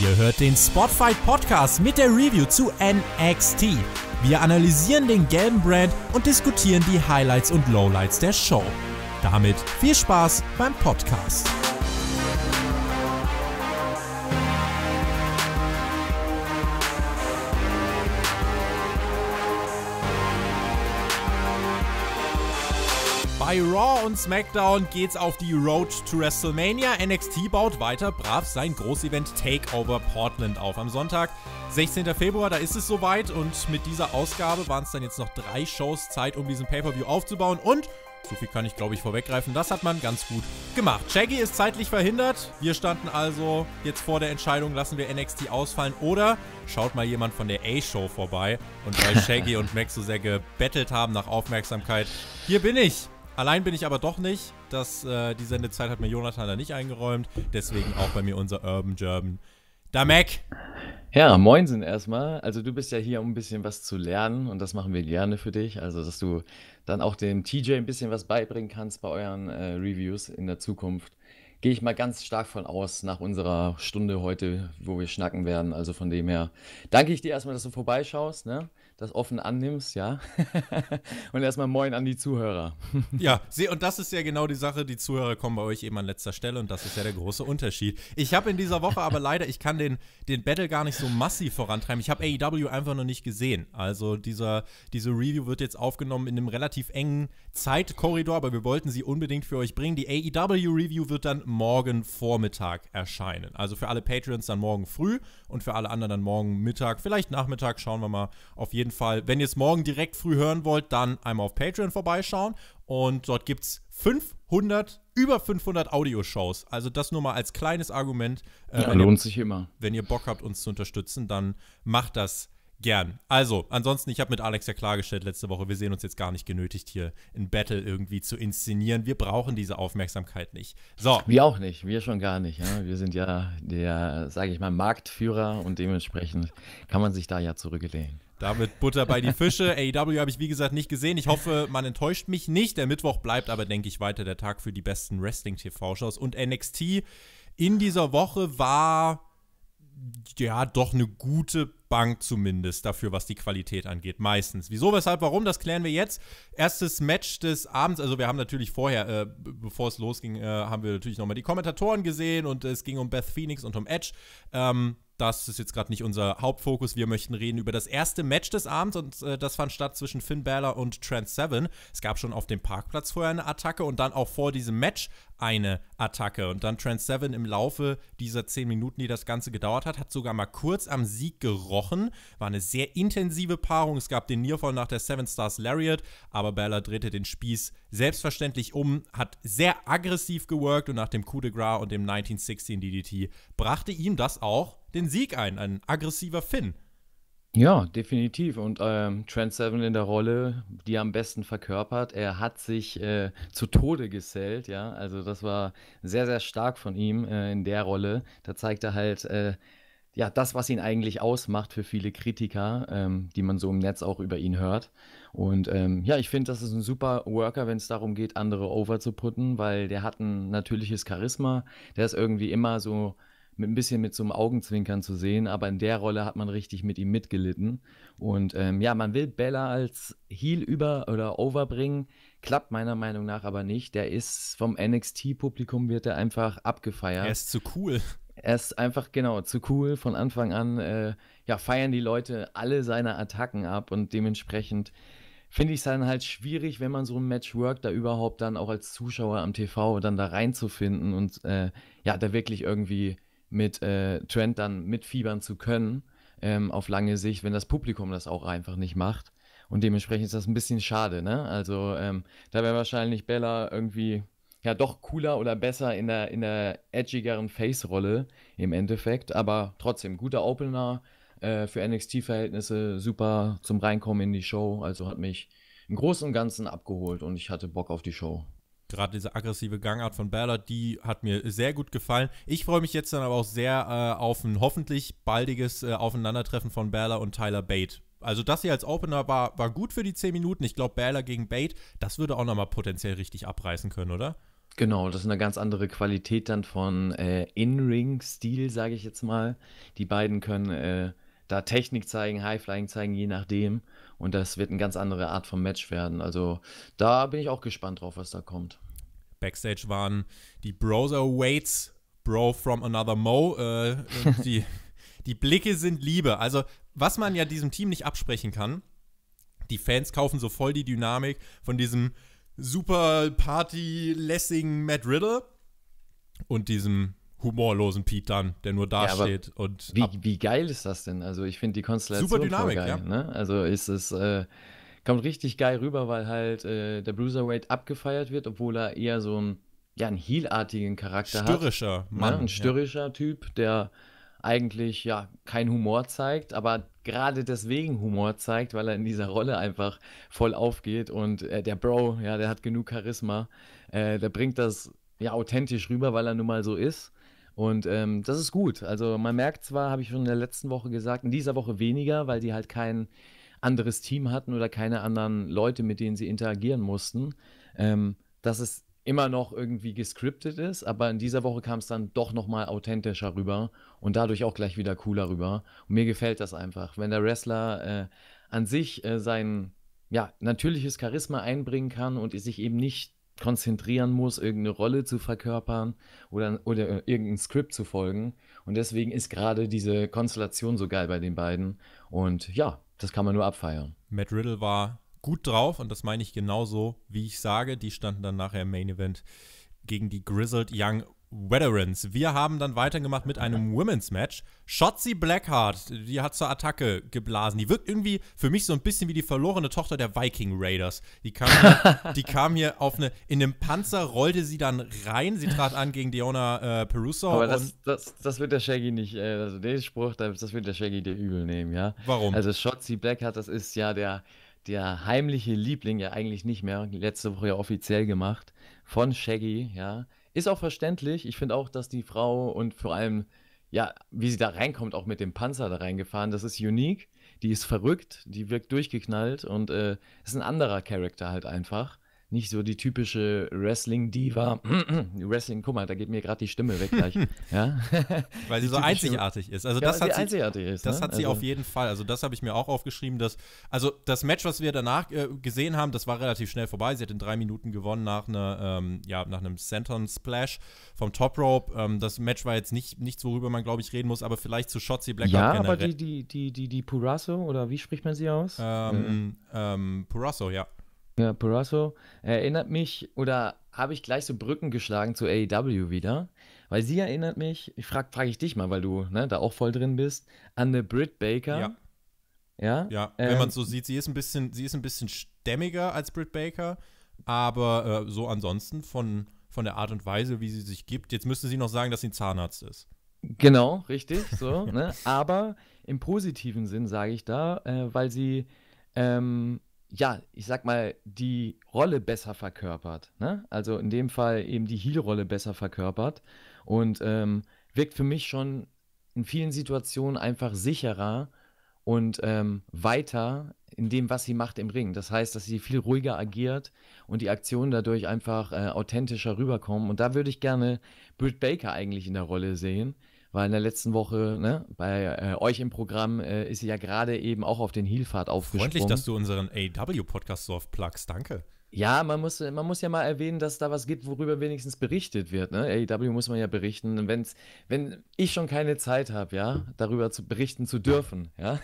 Ihr hört den Spotfight Podcast mit der Review zu NXT. Wir analysieren den gelben Brand und diskutieren die Highlights und Lowlights der Show. Damit viel Spaß beim Podcast. Bei Raw und SmackDown geht's auf die Road to WrestleMania. NXT baut weiter brav sein Großevent Takeover Portland auf. Am Sonntag, 16. Februar, da ist es soweit und mit dieser Ausgabe waren es dann jetzt noch drei Shows Zeit, um diesen Pay-Per-View aufzubauen und so viel kann ich, glaube ich, vorweggreifen. Das hat man ganz gut gemacht. Shaggy ist zeitlich verhindert. Wir standen also jetzt vor der Entscheidung, lassen wir NXT ausfallen oder schaut mal jemand von der A-Show vorbei. Und weil Shaggy und Max so sehr gebettelt haben nach Aufmerksamkeit, hier bin ich. Allein bin ich aber doch nicht. Das, äh, die Sendezeit hat mir Jonathan da nicht eingeräumt. Deswegen auch bei mir unser Urban German. Da Mac! Ja, moinsen erstmal. Also du bist ja hier, um ein bisschen was zu lernen und das machen wir gerne für dich. Also, dass du dann auch dem TJ ein bisschen was beibringen kannst bei euren äh, Reviews in der Zukunft. Gehe ich mal ganz stark von aus nach unserer Stunde heute, wo wir schnacken werden. Also von dem her danke ich dir erstmal, dass du vorbeischaust. Ne? das offen annimmst, ja. und erstmal Moin an die Zuhörer. ja, sie, und das ist ja genau die Sache. Die Zuhörer kommen bei euch eben an letzter Stelle und das ist ja der große Unterschied. Ich habe in dieser Woche aber leider, ich kann den, den Battle gar nicht so massiv vorantreiben. Ich habe AEW einfach noch nicht gesehen. Also dieser, diese Review wird jetzt aufgenommen in einem relativ engen Zeitkorridor, aber wir wollten sie unbedingt für euch bringen. Die AEW Review wird dann morgen Vormittag erscheinen. Also für alle Patreons dann morgen früh und für alle anderen dann morgen Mittag, vielleicht Nachmittag, schauen wir mal. Auf jeden jeden Fall, wenn ihr es morgen direkt früh hören wollt, dann einmal auf Patreon vorbeischauen. Und dort gibt es 500, über 500 Audioshows. Also das nur mal als kleines Argument. Äh, ja, lohnt ihr, sich immer. Wenn ihr Bock habt, uns zu unterstützen, dann macht das gern. Also, ansonsten, ich habe mit Alex ja klargestellt letzte Woche, wir sehen uns jetzt gar nicht genötigt, hier in Battle irgendwie zu inszenieren. Wir brauchen diese Aufmerksamkeit nicht. So. Wir auch nicht, wir schon gar nicht. Ja? Wir sind ja der, sage ich mal, Marktführer und dementsprechend kann man sich da ja zurücklehnen. Damit Butter bei die Fische. AEW habe ich, wie gesagt, nicht gesehen. Ich hoffe, man enttäuscht mich nicht. Der Mittwoch bleibt aber, denke ich, weiter der Tag für die besten Wrestling-TV-Shows. Und NXT in dieser Woche war ja doch eine gute Bank zumindest dafür, was die Qualität angeht. Meistens. Wieso, weshalb, warum, das klären wir jetzt. Erstes Match des Abends, also wir haben natürlich vorher, äh, bevor es losging, äh, haben wir natürlich nochmal die Kommentatoren gesehen und es ging um Beth Phoenix und um Edge. Ähm, das ist jetzt gerade nicht unser Hauptfokus. Wir möchten reden über das erste Match des Abends und äh, das fand statt zwischen Finn Balor und Trent Seven. Es gab schon auf dem Parkplatz vorher eine Attacke und dann auch vor diesem Match eine Attacke. Und dann Trent Seven im Laufe dieser zehn Minuten, die das Ganze gedauert hat, hat sogar mal kurz am Sieg gerollt Wochen. War eine sehr intensive Paarung. Es gab den Nearfall nach der Seven Stars Lariat, aber Bella drehte den Spieß selbstverständlich um, hat sehr aggressiv geworkt und nach dem Coup de Gras und dem 1916 DDT brachte ihm das auch den Sieg ein. Ein aggressiver Finn. Ja, definitiv. Und ähm, Trent Seven in der Rolle, die am besten verkörpert. Er hat sich äh, zu Tode gesellt, ja. Also das war sehr, sehr stark von ihm äh, in der Rolle. Da zeigt er halt, äh, ja, das, was ihn eigentlich ausmacht für viele Kritiker, ähm, die man so im Netz auch über ihn hört. Und ähm, ja, ich finde, das ist ein super Worker, wenn es darum geht, andere over zu putten, weil der hat ein natürliches Charisma. Der ist irgendwie immer so mit ein bisschen mit so einem Augenzwinkern zu sehen, aber in der Rolle hat man richtig mit ihm mitgelitten. Und ähm, ja, man will Bella als Heel über oder over bringen, klappt meiner Meinung nach aber nicht. Der ist vom NXT-Publikum wird er einfach abgefeiert. Er ist zu cool. Er ist einfach genau zu cool von Anfang an. Äh, ja, feiern die Leute alle seine Attacken ab und dementsprechend finde ich es dann halt schwierig, wenn man so ein Match workt, da überhaupt dann auch als Zuschauer am TV dann da reinzufinden und äh, ja, da wirklich irgendwie mit äh, Trent dann mitfiebern zu können ähm, auf lange Sicht, wenn das Publikum das auch einfach nicht macht. Und dementsprechend ist das ein bisschen schade, ne? Also ähm, da wäre wahrscheinlich Bella irgendwie ja doch cooler oder besser in der, in der edgigeren Face-Rolle im Endeffekt. Aber trotzdem, guter Opener äh, für NXT-Verhältnisse, super zum Reinkommen in die Show. Also hat mich im Großen und Ganzen abgeholt und ich hatte Bock auf die Show. Gerade diese aggressive Gangart von Berler, die hat mir sehr gut gefallen. Ich freue mich jetzt dann aber auch sehr äh, auf ein hoffentlich baldiges äh, Aufeinandertreffen von Berler und Tyler Bate. Also das hier als Opener war, war gut für die 10 Minuten. Ich glaube, Berler gegen Bate, das würde auch nochmal potenziell richtig abreißen können, oder? Genau, das ist eine ganz andere Qualität dann von äh, In-Ring-Stil, sage ich jetzt mal. Die beiden können äh, da Technik zeigen, High-Flying zeigen, je nachdem. Und das wird eine ganz andere Art von Match werden. Also da bin ich auch gespannt drauf, was da kommt. Backstage waren die browser Waits, Bro from Another Mo. Äh, die, die Blicke sind Liebe. Also was man ja diesem Team nicht absprechen kann, die Fans kaufen so voll die Dynamik von diesem super Party, Lessing, Matt Riddle und diesem humorlosen Pete dann, der nur dasteht ja, und. Wie, wie geil ist das denn? Also, ich finde die Konstellation super Dynamik, geil, ja. Ne? Also, ist es. Äh, kommt richtig geil rüber, weil halt äh, der Bruiserweight abgefeiert wird, obwohl er eher so ein ja, einen heelartigen Charakter störrischer hat. Ne? Mann, ne? Ein störrischer ja. Typ, der eigentlich ja keinen Humor zeigt, aber gerade deswegen Humor zeigt, weil er in dieser Rolle einfach voll aufgeht und äh, der Bro, ja, der hat genug Charisma, äh, der bringt das ja authentisch rüber, weil er nun mal so ist. Und ähm, das ist gut. Also man merkt zwar, habe ich schon in der letzten Woche gesagt, in dieser Woche weniger, weil die halt kein anderes Team hatten oder keine anderen Leute, mit denen sie interagieren mussten, ähm, dass es immer noch irgendwie gescriptet ist, aber in dieser Woche kam es dann doch nochmal authentischer rüber und dadurch auch gleich wieder cooler rüber. Und mir gefällt das einfach, wenn der Wrestler äh, an sich äh, sein ja, natürliches Charisma einbringen kann und sich eben nicht konzentrieren muss, irgendeine Rolle zu verkörpern oder, oder äh, irgendein Skript zu folgen. Und deswegen ist gerade diese Konstellation so geil bei den beiden. Und ja, das kann man nur abfeiern. Matt Riddle war gut drauf und das meine ich genauso, wie ich sage. Die standen dann nachher im Main Event gegen die Grizzled Young Veterans. Wir haben dann weitergemacht mit einem Women's Match. Shotzi Blackheart, die hat zur Attacke geblasen. Die wirkt irgendwie für mich so ein bisschen wie die verlorene Tochter der Viking Raiders. Die kam hier, die kam hier auf eine, in einem Panzer rollte sie dann rein. Sie trat an gegen Diona äh, Peruso. Aber das, das, das, wird der Shaggy nicht, äh, also den Spruch, das wird der Shaggy dir übel nehmen, ja? Warum? Also Shotzi Blackheart, das ist ja der der heimliche Liebling, ja eigentlich nicht mehr, letzte Woche ja offiziell gemacht, von Shaggy, ja. Ist auch verständlich. Ich finde auch, dass die Frau und vor allem, ja, wie sie da reinkommt, auch mit dem Panzer da reingefahren, das ist unique. Die ist verrückt, die wirkt durchgeknallt und äh, ist ein anderer Charakter halt einfach nicht so die typische Wrestling-Diva. Mhm. Wrestling, guck mal, da geht mir gerade die Stimme weg gleich. ja? Weil sie so einzigartig ist. Also ja, das hat sie, einzigartig ist. Das ne? hat sie also auf jeden Fall. Also das habe ich mir auch aufgeschrieben, dass also das Match, was wir danach äh, gesehen haben, das war relativ schnell vorbei. Sie hat in drei Minuten gewonnen nach einer ähm, ja nach einem Senton Splash vom Top Rope. Ähm, das Match war jetzt nicht nichts, worüber man glaube ich reden muss, aber vielleicht zu Shotzi Black. Ja, aber die die die die die Purasso oder wie spricht man sie aus? Ähm, mhm. Purasso, ja. Ja, Purasso erinnert mich oder habe ich gleich so Brücken geschlagen zu AEW wieder, weil sie erinnert mich, ich frage frag ich dich mal, weil du ne, da auch voll drin bist, an eine Britt Baker. Ja. Ja, ja wenn ähm, man so sieht, sie ist ein bisschen, sie ist ein bisschen stämmiger als Britt Baker, aber äh, so ansonsten von, von der Art und Weise, wie sie sich gibt, jetzt müsste sie noch sagen, dass sie ein Zahnarzt ist. Genau, richtig, so, ne? Aber im positiven Sinn sage ich da, äh, weil sie ähm, ja, ich sag mal, die Rolle besser verkörpert. Ne? Also in dem Fall eben die Heel-Rolle besser verkörpert und ähm, wirkt für mich schon in vielen Situationen einfach sicherer und ähm, weiter in dem, was sie macht im Ring. Das heißt, dass sie viel ruhiger agiert und die Aktionen dadurch einfach äh, authentischer rüberkommen. Und da würde ich gerne Britt Baker eigentlich in der Rolle sehen, weil in der letzten Woche ne, bei äh, euch im Programm äh, ist sie ja gerade eben auch auf den Heelfahrt aufgesprungen. Freundlich, dass du unseren AW-Podcast so oft plugst, danke. Ja, man muss, man muss ja mal erwähnen, dass da was gibt, worüber wenigstens berichtet wird. Ne? AEW muss man ja berichten. wenn's, wenn ich schon keine Zeit habe, ja, darüber zu berichten zu dürfen, ja.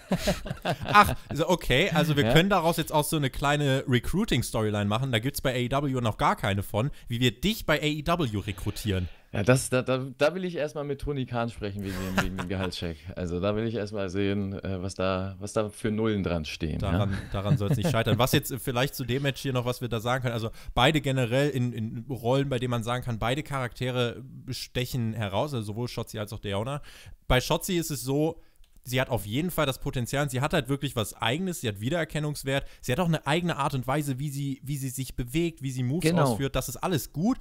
Ach, okay, also wir ja? können daraus jetzt auch so eine kleine Recruiting-Storyline machen. Da gibt es bei AEW noch gar keine von, wie wir dich bei AEW rekrutieren. Ja, das, da, da, da will ich erstmal mit Toni Kahn sprechen wegen dem, wegen dem Gehaltscheck. Also da will ich erstmal sehen, äh, was da, was da für Nullen dran stehen. Ne? Daran, ja? daran soll es nicht scheitern. Was jetzt vielleicht zu dem Match hier noch, was wir da sagen können. Also beide generell in, in Rollen, bei denen man sagen kann, beide Charaktere stechen heraus, also sowohl Shotzi als auch Deona. Bei Shotzi ist es so, sie hat auf jeden Fall das Potenzial. Sie hat halt wirklich was Eigenes. Sie hat Wiedererkennungswert. Sie hat auch eine eigene Art und Weise, wie sie, wie sie sich bewegt, wie sie Moves genau. ausführt. Das ist alles gut.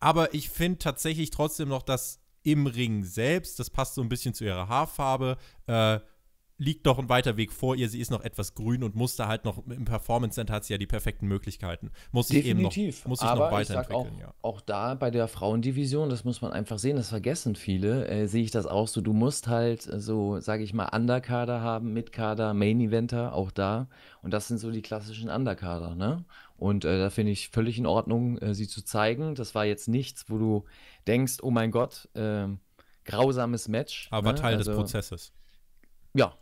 Aber ich finde tatsächlich trotzdem noch, dass im Ring selbst, das passt so ein bisschen zu ihrer Haarfarbe, äh, liegt noch ein weiter Weg vor ihr. Sie ist noch etwas grün und muss da halt noch im Performance Center hat sie ja die perfekten Möglichkeiten. Muss sich Definitiv. eben noch, muss sich noch weiterentwickeln. auch, ja. auch da bei der Frauendivision, das muss man einfach sehen, das vergessen viele, äh, sehe ich das auch so. Du musst halt äh, so, sage ich mal, Underkader haben, Mitkader, Main Eventer, auch da. Und das sind so die klassischen Underkader, ne? Und äh, da finde ich völlig in Ordnung, äh, sie zu zeigen. Das war jetzt nichts, wo du denkst, oh mein Gott, äh, grausames Match. Aber ne? Teil also, des Prozesses. Ja.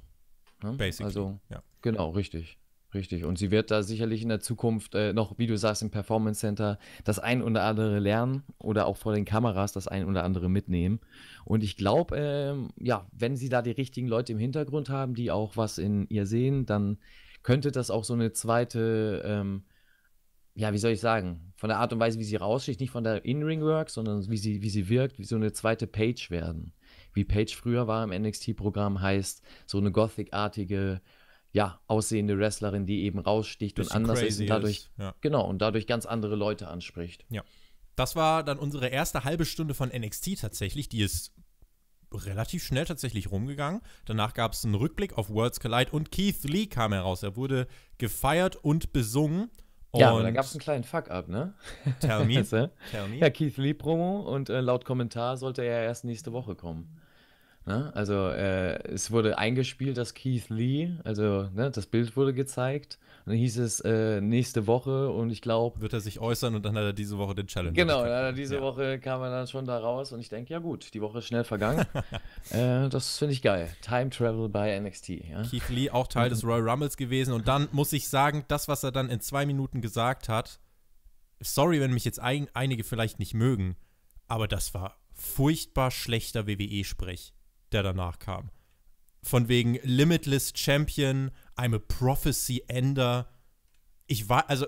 Ne? Basically. Also, ja. genau, richtig. Richtig. Und sie wird da sicherlich in der Zukunft äh, noch, wie du sagst, im Performance Center das ein oder andere lernen oder auch vor den Kameras das ein oder andere mitnehmen. Und ich glaube, ähm, ja, wenn sie da die richtigen Leute im Hintergrund haben, die auch was in ihr sehen, dann könnte das auch so eine zweite ähm, ja, wie soll ich sagen, von der Art und Weise, wie sie raussticht, nicht von der In-Ring-Work, sondern wie sie, wie sie wirkt, wie so eine zweite Page werden. Wie Page früher war im NXT-Programm, heißt so eine Gothic-artige, ja, aussehende Wrestlerin, die eben raussticht und anders ist und dadurch, ist. Ja. genau, und dadurch ganz andere Leute anspricht. Ja. Das war dann unsere erste halbe Stunde von NXT tatsächlich, die ist relativ schnell tatsächlich rumgegangen. Danach gab es einen Rückblick auf Worlds Collide und Keith Lee kam heraus. Er wurde gefeiert und besungen ja, Und ja, da gab es einen kleinen Fuck-up, ne? Tell me. Tell me. Ja, Keith Lee Promo und äh, laut Kommentar sollte er erst nächste Woche kommen. Ne? Also äh, es wurde eingespielt, dass Keith Lee, also ne, das Bild wurde gezeigt dann hieß es äh, nächste Woche und ich glaube. Wird er sich äußern und dann hat er diese Woche den Challenge. Genau, dann er diese ja. Woche kam er dann schon da raus und ich denke, ja gut, die Woche ist schnell vergangen. äh, das finde ich geil. Time Travel by NXT. Ja? Keith Lee auch Teil des Royal Rumbles gewesen und dann muss ich sagen, das, was er dann in zwei Minuten gesagt hat, sorry, wenn mich jetzt ein, einige vielleicht nicht mögen, aber das war furchtbar schlechter WWE-Sprech, der danach kam. Von wegen Limitless Champion I'm a prophecy ender. Ich war, also,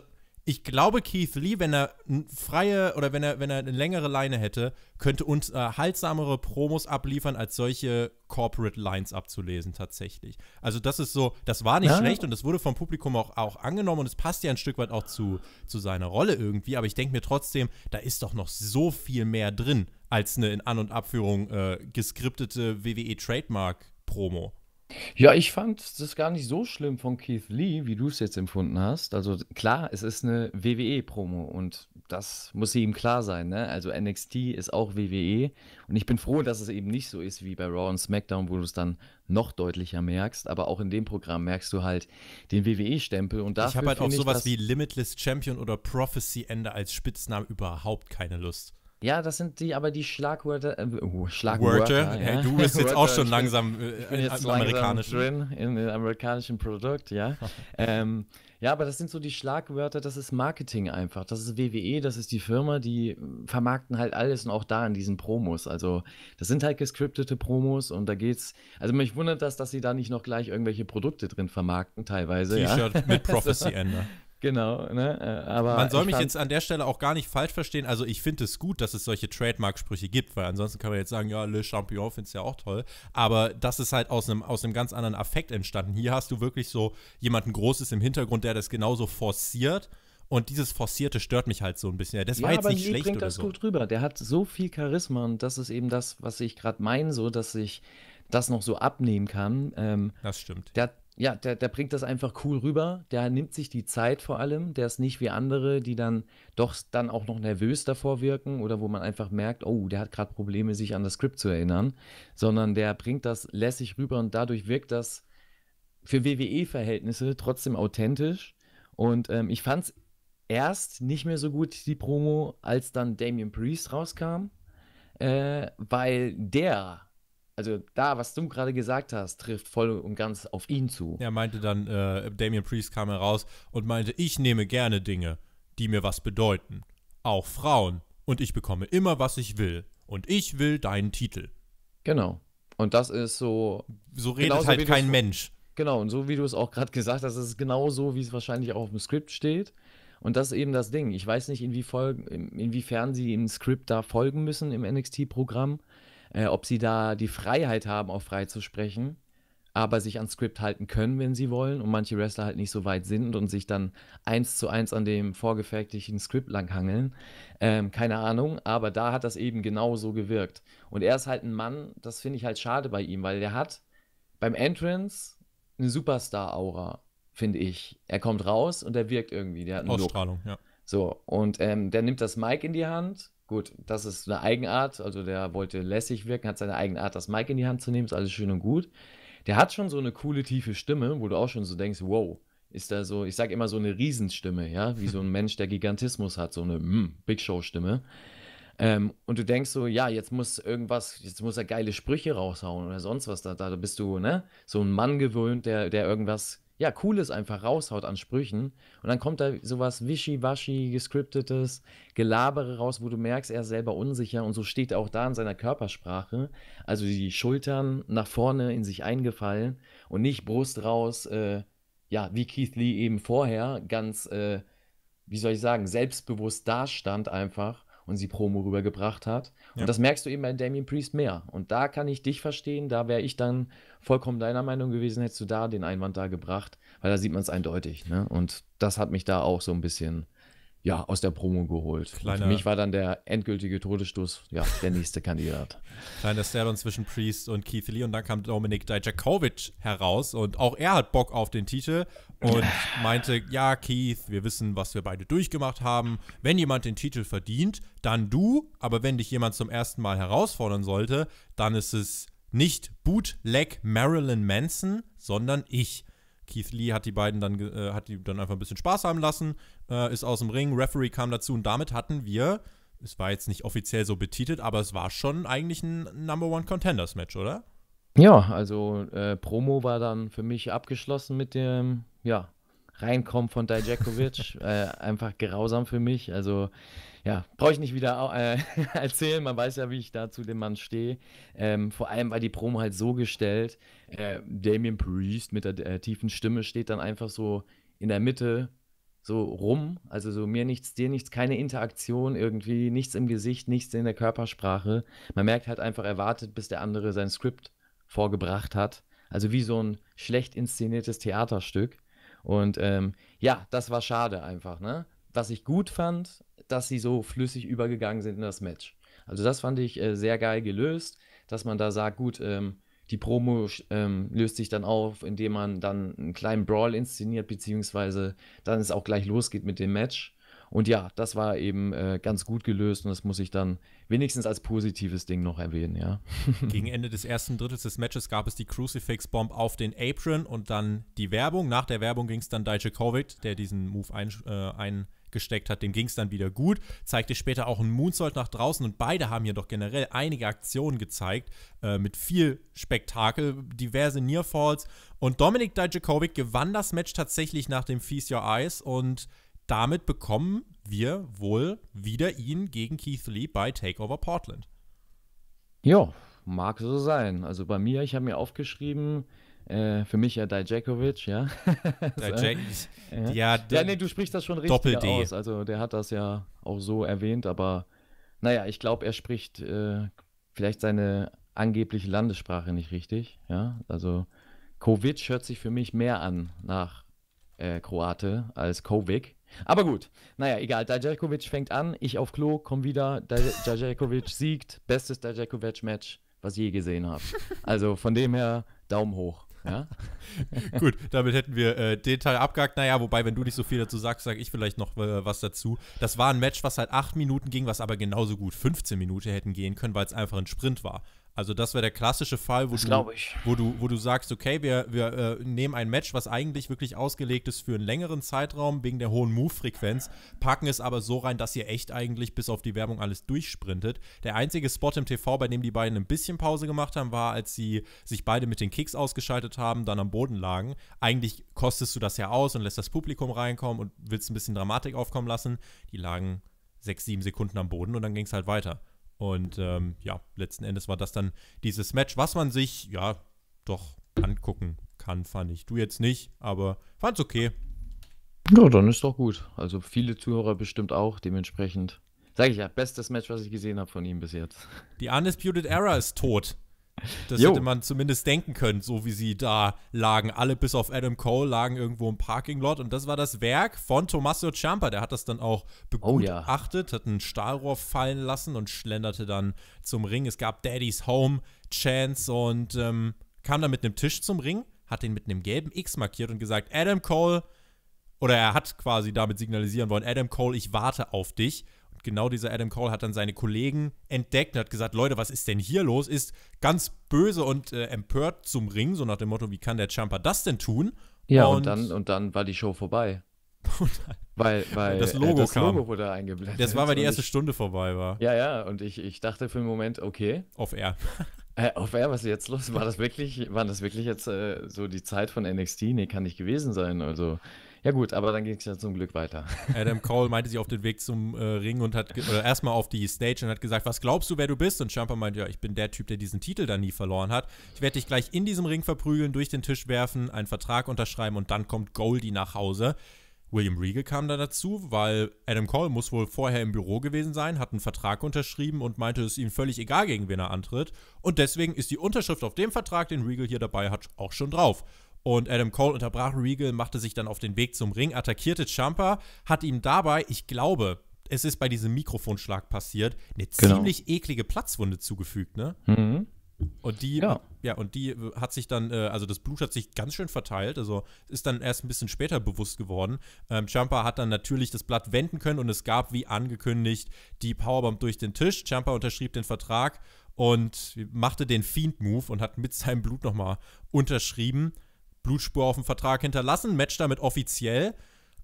ich glaube, Keith Lee, wenn er freie oder wenn er, wenn er eine längere Leine hätte, könnte unterhaltsamere äh, Promos abliefern, als solche Corporate Lines abzulesen, tatsächlich. Also, das ist so, das war nicht ja. schlecht und das wurde vom Publikum auch, auch angenommen und es passt ja ein Stück weit auch zu, zu seiner Rolle irgendwie, aber ich denke mir trotzdem, da ist doch noch so viel mehr drin als eine in An- und Abführung äh, geskriptete WWE-Trademark-Promo. Ja, ich fand das gar nicht so schlimm von Keith Lee, wie du es jetzt empfunden hast. Also klar, es ist eine WWE-Promo und das muss ihm klar sein. Ne? Also NXT ist auch WWE und ich bin froh, dass es eben nicht so ist wie bei Raw und SmackDown, wo du es dann noch deutlicher merkst. Aber auch in dem Programm merkst du halt den WWE-Stempel und dafür halt Ich habe halt auf sowas wie Limitless Champion oder Prophecy Ende als Spitznamen überhaupt keine Lust. Ja, das sind die, aber die Schlagwörter. Äh, uh, oh, Schlagwörter. Ja. Hey, du bist jetzt auch schon langsam äh, ich bin jetzt Drin, in dem amerikanischen Produkt, ja. ähm, ja, aber das sind so die Schlagwörter, das ist Marketing einfach. Das ist WWE, das ist die Firma, die äh, vermarkten halt alles und auch da in diesen Promos. Also, das sind halt gescriptete Promos und da geht's. Also, mich wundert das, dass sie da nicht noch gleich irgendwelche Produkte drin vermarkten, teilweise. T-Shirt ja. mit Prophecy Ende. Genau, ne? Äh, aber man soll mich jetzt an der Stelle auch gar nicht falsch verstehen. Also ich finde es gut, dass es solche Trademark-Sprüche gibt, weil ansonsten kann man jetzt sagen, ja, Le Champion findest ja auch toll. Aber das ist halt aus einem aus ganz anderen Affekt entstanden. Hier hast du wirklich so jemanden Großes im Hintergrund, der das genauso forciert. Und dieses Forcierte stört mich halt so ein bisschen. Das ja, war jetzt aber nicht schlecht bringt oder das so. gut rüber. Der hat so viel Charisma und das ist eben das, was ich gerade meine, so dass ich das noch so abnehmen kann. Ähm, das stimmt. Der hat ja, der, der bringt das einfach cool rüber. Der nimmt sich die Zeit vor allem. Der ist nicht wie andere, die dann doch dann auch noch nervös davor wirken oder wo man einfach merkt, oh, der hat gerade Probleme, sich an das Skript zu erinnern. Sondern der bringt das lässig rüber und dadurch wirkt das für WWE-Verhältnisse trotzdem authentisch. Und ähm, ich fand es erst nicht mehr so gut, die Promo, als dann Damien Priest rauskam, äh, weil der also da, was du gerade gesagt hast, trifft voll und ganz auf ihn zu. Er meinte dann, äh, Damian Priest kam heraus und meinte, ich nehme gerne Dinge, die mir was bedeuten. Auch Frauen. Und ich bekomme immer, was ich will. Und ich will deinen Titel. Genau. Und das ist so. So redet halt kein Mensch. Genau, und so wie du es auch gerade gesagt hast, ist es genau so, wie es wahrscheinlich auch auf dem Skript steht. Und das ist eben das Ding. Ich weiß nicht, inwiefern sie im Skript da folgen müssen im NXT-Programm äh, ob sie da die Freiheit haben, auch frei zu sprechen, aber sich ans Skript halten können, wenn sie wollen und manche Wrestler halt nicht so weit sind und sich dann eins zu eins an dem vorgefertigten Skript langhangeln. Ähm, keine Ahnung, aber da hat das eben genau so gewirkt. Und er ist halt ein Mann, das finde ich halt schade bei ihm, weil der hat beim Entrance eine Superstar-Aura, finde ich. Er kommt raus und er wirkt irgendwie. Der hat einen Ausstrahlung, Look. ja. So, und ähm, der nimmt das Mic in die Hand Gut, das ist eine Eigenart. Also der wollte lässig wirken, hat seine Eigenart, das Mic in die Hand zu nehmen, ist alles schön und gut. Der hat schon so eine coole, tiefe Stimme, wo du auch schon so denkst, wow, ist da so, ich sag immer so eine Riesenstimme, ja, wie so ein Mensch, der Gigantismus hat, so eine mm, Big Show-Stimme. Ähm, und du denkst so, ja, jetzt muss irgendwas, jetzt muss er geile Sprüche raushauen oder sonst was. Da, da bist du, ne, so ein Mann gewöhnt, der, der irgendwas ja, cooles einfach raushaut an Sprüchen. Und dann kommt da sowas wischiwaschi, gescriptetes Gelabere raus, wo du merkst, er ist selber unsicher und so steht er auch da in seiner Körpersprache. Also die Schultern nach vorne in sich eingefallen und nicht Brust raus, äh, ja, wie Keith Lee eben vorher, ganz, äh, wie soll ich sagen, selbstbewusst dastand einfach und sie Promo rübergebracht hat. Ja. Und das merkst du eben bei Damien Priest mehr. Und da kann ich dich verstehen, da wäre ich dann vollkommen deiner Meinung gewesen, hättest du da den Einwand da gebracht, weil da sieht man es eindeutig. Ne? Und das hat mich da auch so ein bisschen ja, aus der Promo geholt. Kleiner, für mich war dann der endgültige Todesstoß, ja, der nächste Kandidat. Kleiner Stardom zwischen Priest und Keith Lee und dann kam Dominik Dijakovic heraus und auch er hat Bock auf den Titel und meinte, ja, Keith, wir wissen, was wir beide durchgemacht haben. Wenn jemand den Titel verdient, dann du, aber wenn dich jemand zum ersten Mal herausfordern sollte, dann ist es nicht Bootleg Marilyn Manson, sondern ich. Keith Lee hat die beiden dann, äh, hat die dann einfach ein bisschen Spaß haben lassen, äh, ist aus dem Ring, Referee kam dazu und damit hatten wir, es war jetzt nicht offiziell so betitelt, aber es war schon eigentlich ein Number One Contenders Match, oder? Ja, also äh, Promo war dann für mich abgeschlossen mit dem, ja, Reinkommen von Dijakovic. Äh, einfach grausam für mich. Also ja, brauche ich nicht wieder äh, erzählen. Man weiß ja, wie ich da zu dem Mann stehe. Ähm, vor allem war die Promo halt so gestellt. Äh, Damien Priest mit der äh, tiefen Stimme steht dann einfach so in der Mitte so rum. Also so mir nichts, dir nichts, keine Interaktion irgendwie, nichts im Gesicht, nichts in der Körpersprache. Man merkt halt einfach, er wartet, bis der andere sein Skript vorgebracht hat. Also wie so ein schlecht inszeniertes Theaterstück. Und ähm, ja, das war schade einfach, ne? Was ich gut fand, dass sie so flüssig übergegangen sind in das Match. Also das fand ich äh, sehr geil gelöst, dass man da sagt, gut, ähm, die Promo ähm, löst sich dann auf, indem man dann einen kleinen Brawl inszeniert, beziehungsweise dann es auch gleich losgeht mit dem Match. Und ja, das war eben äh, ganz gut gelöst und das muss ich dann wenigstens als positives Ding noch erwähnen, ja. Gegen Ende des ersten Drittels des Matches gab es die Crucifix-Bomb auf den Apron und dann die Werbung. Nach der Werbung ging es dann Dijakovic, der diesen Move ein, äh, ein gesteckt hat, dem ging es dann wieder gut. Zeigte später auch einen Moonsault nach draußen und beide haben hier doch generell einige Aktionen gezeigt äh, mit viel Spektakel, diverse Nearfalls. Und Dominik Dijakovic gewann das Match tatsächlich nach dem Feast Your Eyes und damit bekommen wir wohl wieder ihn gegen Keith Lee bei Takeover Portland. Ja, mag so sein. Also bei mir, ich habe mir aufgeschrieben, äh, für mich ja Dijakovic, ja. Dijak ja, ja, ja, nee, du sprichst das schon richtig aus. Also der hat das ja auch so erwähnt, aber naja, ich glaube, er spricht äh, vielleicht seine angebliche Landessprache nicht richtig. Ja, also Kovic hört sich für mich mehr an nach äh, Kroate als Kovic. Aber gut, naja, egal. Dajakovic fängt an, ich auf Klo, komm wieder. Dajakovic siegt, bestes Dajakovic-Match, was ich je gesehen habe. Also von dem her, Daumen hoch. Ja? Gut, damit hätten wir äh, den Teil abgehakt. Naja, wobei, wenn du nicht so viel dazu sagst, sage ich vielleicht noch äh, was dazu. Das war ein Match, was halt acht Minuten ging, was aber genauso gut 15 Minuten hätten gehen können, weil es einfach ein Sprint war. Also das wäre der klassische Fall, wo du, wo, du, wo du sagst, okay, wir, wir äh, nehmen ein Match, was eigentlich wirklich ausgelegt ist für einen längeren Zeitraum wegen der hohen Move-Frequenz, packen es aber so rein, dass ihr echt eigentlich bis auf die Werbung alles durchsprintet. Der einzige Spot im TV, bei dem die beiden ein bisschen Pause gemacht haben, war, als sie sich beide mit den Kicks ausgeschaltet haben, dann am Boden lagen. Eigentlich kostest du das ja aus und lässt das Publikum reinkommen und willst ein bisschen Dramatik aufkommen lassen. Die lagen sechs, sieben Sekunden am Boden und dann ging es halt weiter. Und ähm, ja, letzten Endes war das dann dieses Match, was man sich ja doch angucken kann, fand ich. Du jetzt nicht, aber fand's okay. Ja, dann ist doch gut. Also viele Zuhörer bestimmt auch, dementsprechend. Sag ich ja, bestes Match, was ich gesehen habe von ihm bis jetzt. Die Undisputed Era ist tot. Das jo. hätte man zumindest denken können, so wie sie da lagen. Alle bis auf Adam Cole lagen irgendwo im Parking Lot. Und das war das Werk von Tommaso Ciampa. Der hat das dann auch begutachtet, oh, ja. hat ein Stahlrohr fallen lassen und schlenderte dann zum Ring. Es gab Daddy's Home, Chance und ähm, kam dann mit einem Tisch zum Ring, hat den mit einem gelben X markiert und gesagt, Adam Cole, oder er hat quasi damit signalisieren wollen, Adam Cole, ich warte auf dich genau dieser Adam Cole hat dann seine Kollegen entdeckt und hat gesagt, Leute, was ist denn hier los? Ist ganz böse und äh, empört zum Ring, so nach dem Motto, wie kann der Champa das denn tun? Ja, und, und, dann, und dann war die Show vorbei. weil, weil das Logo, äh, das Logo kam. wurde eingeblendet. Das war, weil die erste ich, Stunde vorbei war. Ja, ja, und ich, ich dachte für einen Moment, okay. Auf R. Äh, auf R, was ist jetzt los? War das wirklich, war das wirklich jetzt äh, so die Zeit von NXT? Nee, kann nicht gewesen sein. Also ja gut, aber dann ging es ja zum Glück weiter. Adam Cole meinte sich auf den Weg zum äh, Ring und hat oder erstmal auf die Stage und hat gesagt, was glaubst du, wer du bist? Und Champa meinte, ja, ich bin der Typ, der diesen Titel da nie verloren hat. Ich werde dich gleich in diesem Ring verprügeln, durch den Tisch werfen, einen Vertrag unterschreiben und dann kommt Goldie nach Hause. William Regal kam dann dazu, weil Adam Cole muss wohl vorher im Büro gewesen sein, hat einen Vertrag unterschrieben und meinte, es ist ihm völlig egal, gegen wen er antritt. Und deswegen ist die Unterschrift auf dem Vertrag, den Regal hier dabei hat, auch schon drauf. Und Adam Cole unterbrach Regal, machte sich dann auf den Weg zum Ring, attackierte Champa, hat ihm dabei, ich glaube, es ist bei diesem Mikrofonschlag passiert, eine genau. ziemlich eklige Platzwunde zugefügt, ne? Mhm. Und die, ja. ja. und die hat sich dann, äh, also das Blut hat sich ganz schön verteilt, also ist dann erst ein bisschen später bewusst geworden. Ähm, Champa hat dann natürlich das Blatt wenden können und es gab, wie angekündigt, die Powerbomb durch den Tisch. Champa unterschrieb den Vertrag und machte den Fiend-Move und hat mit seinem Blut nochmal unterschrieben. Blutspur auf dem Vertrag hinterlassen, Match damit offiziell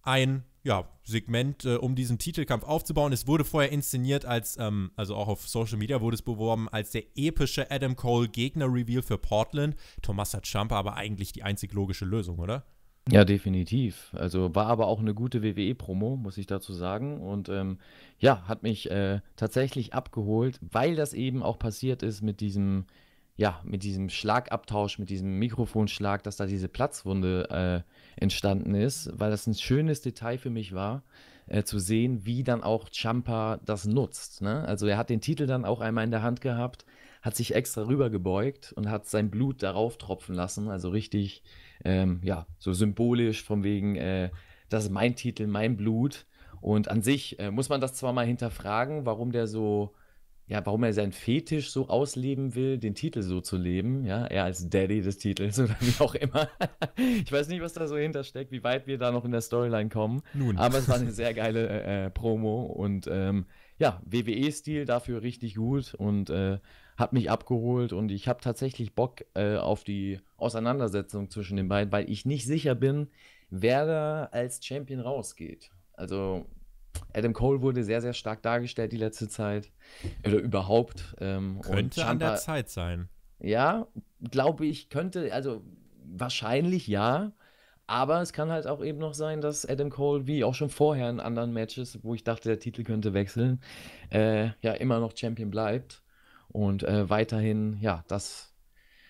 ein ja, Segment, äh, um diesen Titelkampf aufzubauen. Es wurde vorher inszeniert als, ähm, also auch auf Social Media wurde es beworben, als der epische Adam Cole Gegner-Reveal für Portland. Tomasa Champa aber eigentlich die einzig logische Lösung, oder? Ja, definitiv. Also war aber auch eine gute WWE-Promo, muss ich dazu sagen. Und ähm, ja, hat mich äh, tatsächlich abgeholt, weil das eben auch passiert ist mit diesem ja, mit diesem Schlagabtausch, mit diesem Mikrofonschlag, dass da diese Platzwunde äh, entstanden ist, weil das ein schönes Detail für mich war, äh, zu sehen, wie dann auch Champa das nutzt. Ne? Also er hat den Titel dann auch einmal in der Hand gehabt, hat sich extra rübergebeugt und hat sein Blut darauf tropfen lassen. Also richtig, ähm, ja, so symbolisch von wegen, äh, das ist mein Titel, mein Blut. Und an sich äh, muss man das zwar mal hinterfragen, warum der so ja, warum er seinen Fetisch so ausleben will, den Titel so zu leben, ja, er als Daddy des Titels oder wie auch immer. ich weiß nicht, was da so hintersteckt, wie weit wir da noch in der Storyline kommen. Nun. Aber es war eine sehr geile äh, äh Promo und ähm, ja, WWE-Stil dafür richtig gut und äh, hat mich abgeholt und ich habe tatsächlich Bock äh, auf die Auseinandersetzung zwischen den beiden, weil ich nicht sicher bin, wer da als Champion rausgeht. Also Adam Cole wurde sehr, sehr stark dargestellt die letzte Zeit. Oder überhaupt. Ähm, könnte an der Zeit sein. Ja, glaube ich, könnte, also wahrscheinlich ja. Aber es kann halt auch eben noch sein, dass Adam Cole, wie auch schon vorher in anderen Matches, wo ich dachte, der Titel könnte wechseln, äh, ja, immer noch Champion bleibt. Und äh, weiterhin, ja, das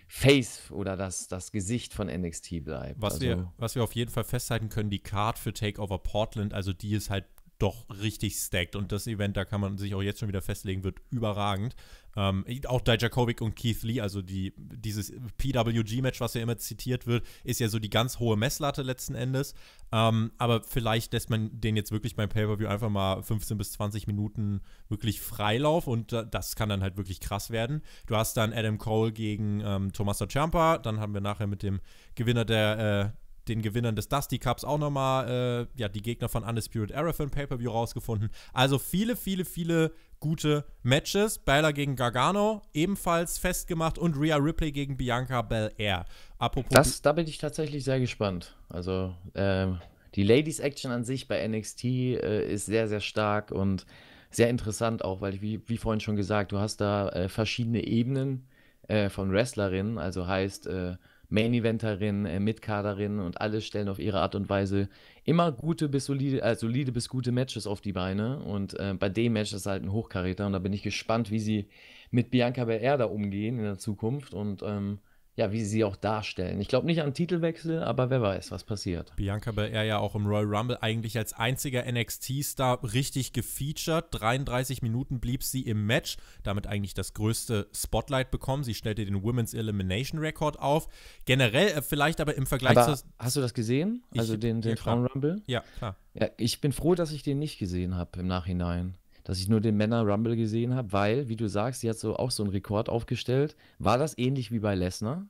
Face oder das, das Gesicht von NXT bleibt. Was, also wir, was wir auf jeden Fall festhalten können, die Card für Takeover Portland, also die ist halt doch richtig stacked. Und das Event, da kann man sich auch jetzt schon wieder festlegen, wird überragend. Ähm, auch Dijakovic und Keith Lee, also die, dieses PWG-Match, was ja immer zitiert wird, ist ja so die ganz hohe Messlatte letzten Endes. Ähm, aber vielleicht lässt man den jetzt wirklich beim Pay-Per-View einfach mal 15 bis 20 Minuten wirklich Freilauf und das kann dann halt wirklich krass werden. Du hast dann Adam Cole gegen ähm, Tommaso Ciampa, dann haben wir nachher mit dem Gewinner der, äh, den Gewinnern des Dusty Cups auch nochmal äh, ja, die Gegner von Undisputed Era für ein Pay-Per-View rausgefunden. Also viele, viele, viele gute Matches. Baylor gegen Gargano ebenfalls festgemacht und Rhea Ripley gegen Bianca Belair. Apropos das, da bin ich tatsächlich sehr gespannt. Also ähm, die Ladies Action an sich bei NXT äh, ist sehr, sehr stark und sehr interessant auch, weil wie, wie vorhin schon gesagt, du hast da äh, verschiedene Ebenen äh, von Wrestlerinnen, also heißt äh, Main-Eventerin, äh, Mitkaderin und alle stellen auf ihre Art und Weise immer gute bis solide, äh, solide bis gute Matches auf die Beine. Und äh, bei dem Match ist halt ein Hochkaräter und da bin ich gespannt, wie sie mit Bianca Belair da umgehen in der Zukunft. Und ähm, ja, wie sie sie auch darstellen. Ich glaube nicht an Titelwechsel, aber wer weiß, was passiert. Bianca Belair ja auch im Royal Rumble eigentlich als einziger NXT-Star richtig gefeatured. 33 Minuten blieb sie im Match, damit eigentlich das größte Spotlight bekommen. Sie stellte den Women's Elimination Record auf. Generell äh, vielleicht aber im Vergleich aber zu... Hast du das gesehen? Also ich, den, den ja, Frauen-Rumble? Ja, klar. Ja, ich bin froh, dass ich den nicht gesehen habe im Nachhinein dass ich nur den Männer Rumble gesehen habe, weil, wie du sagst, sie hat so auch so einen Rekord aufgestellt. War das ähnlich wie bei Lesnar?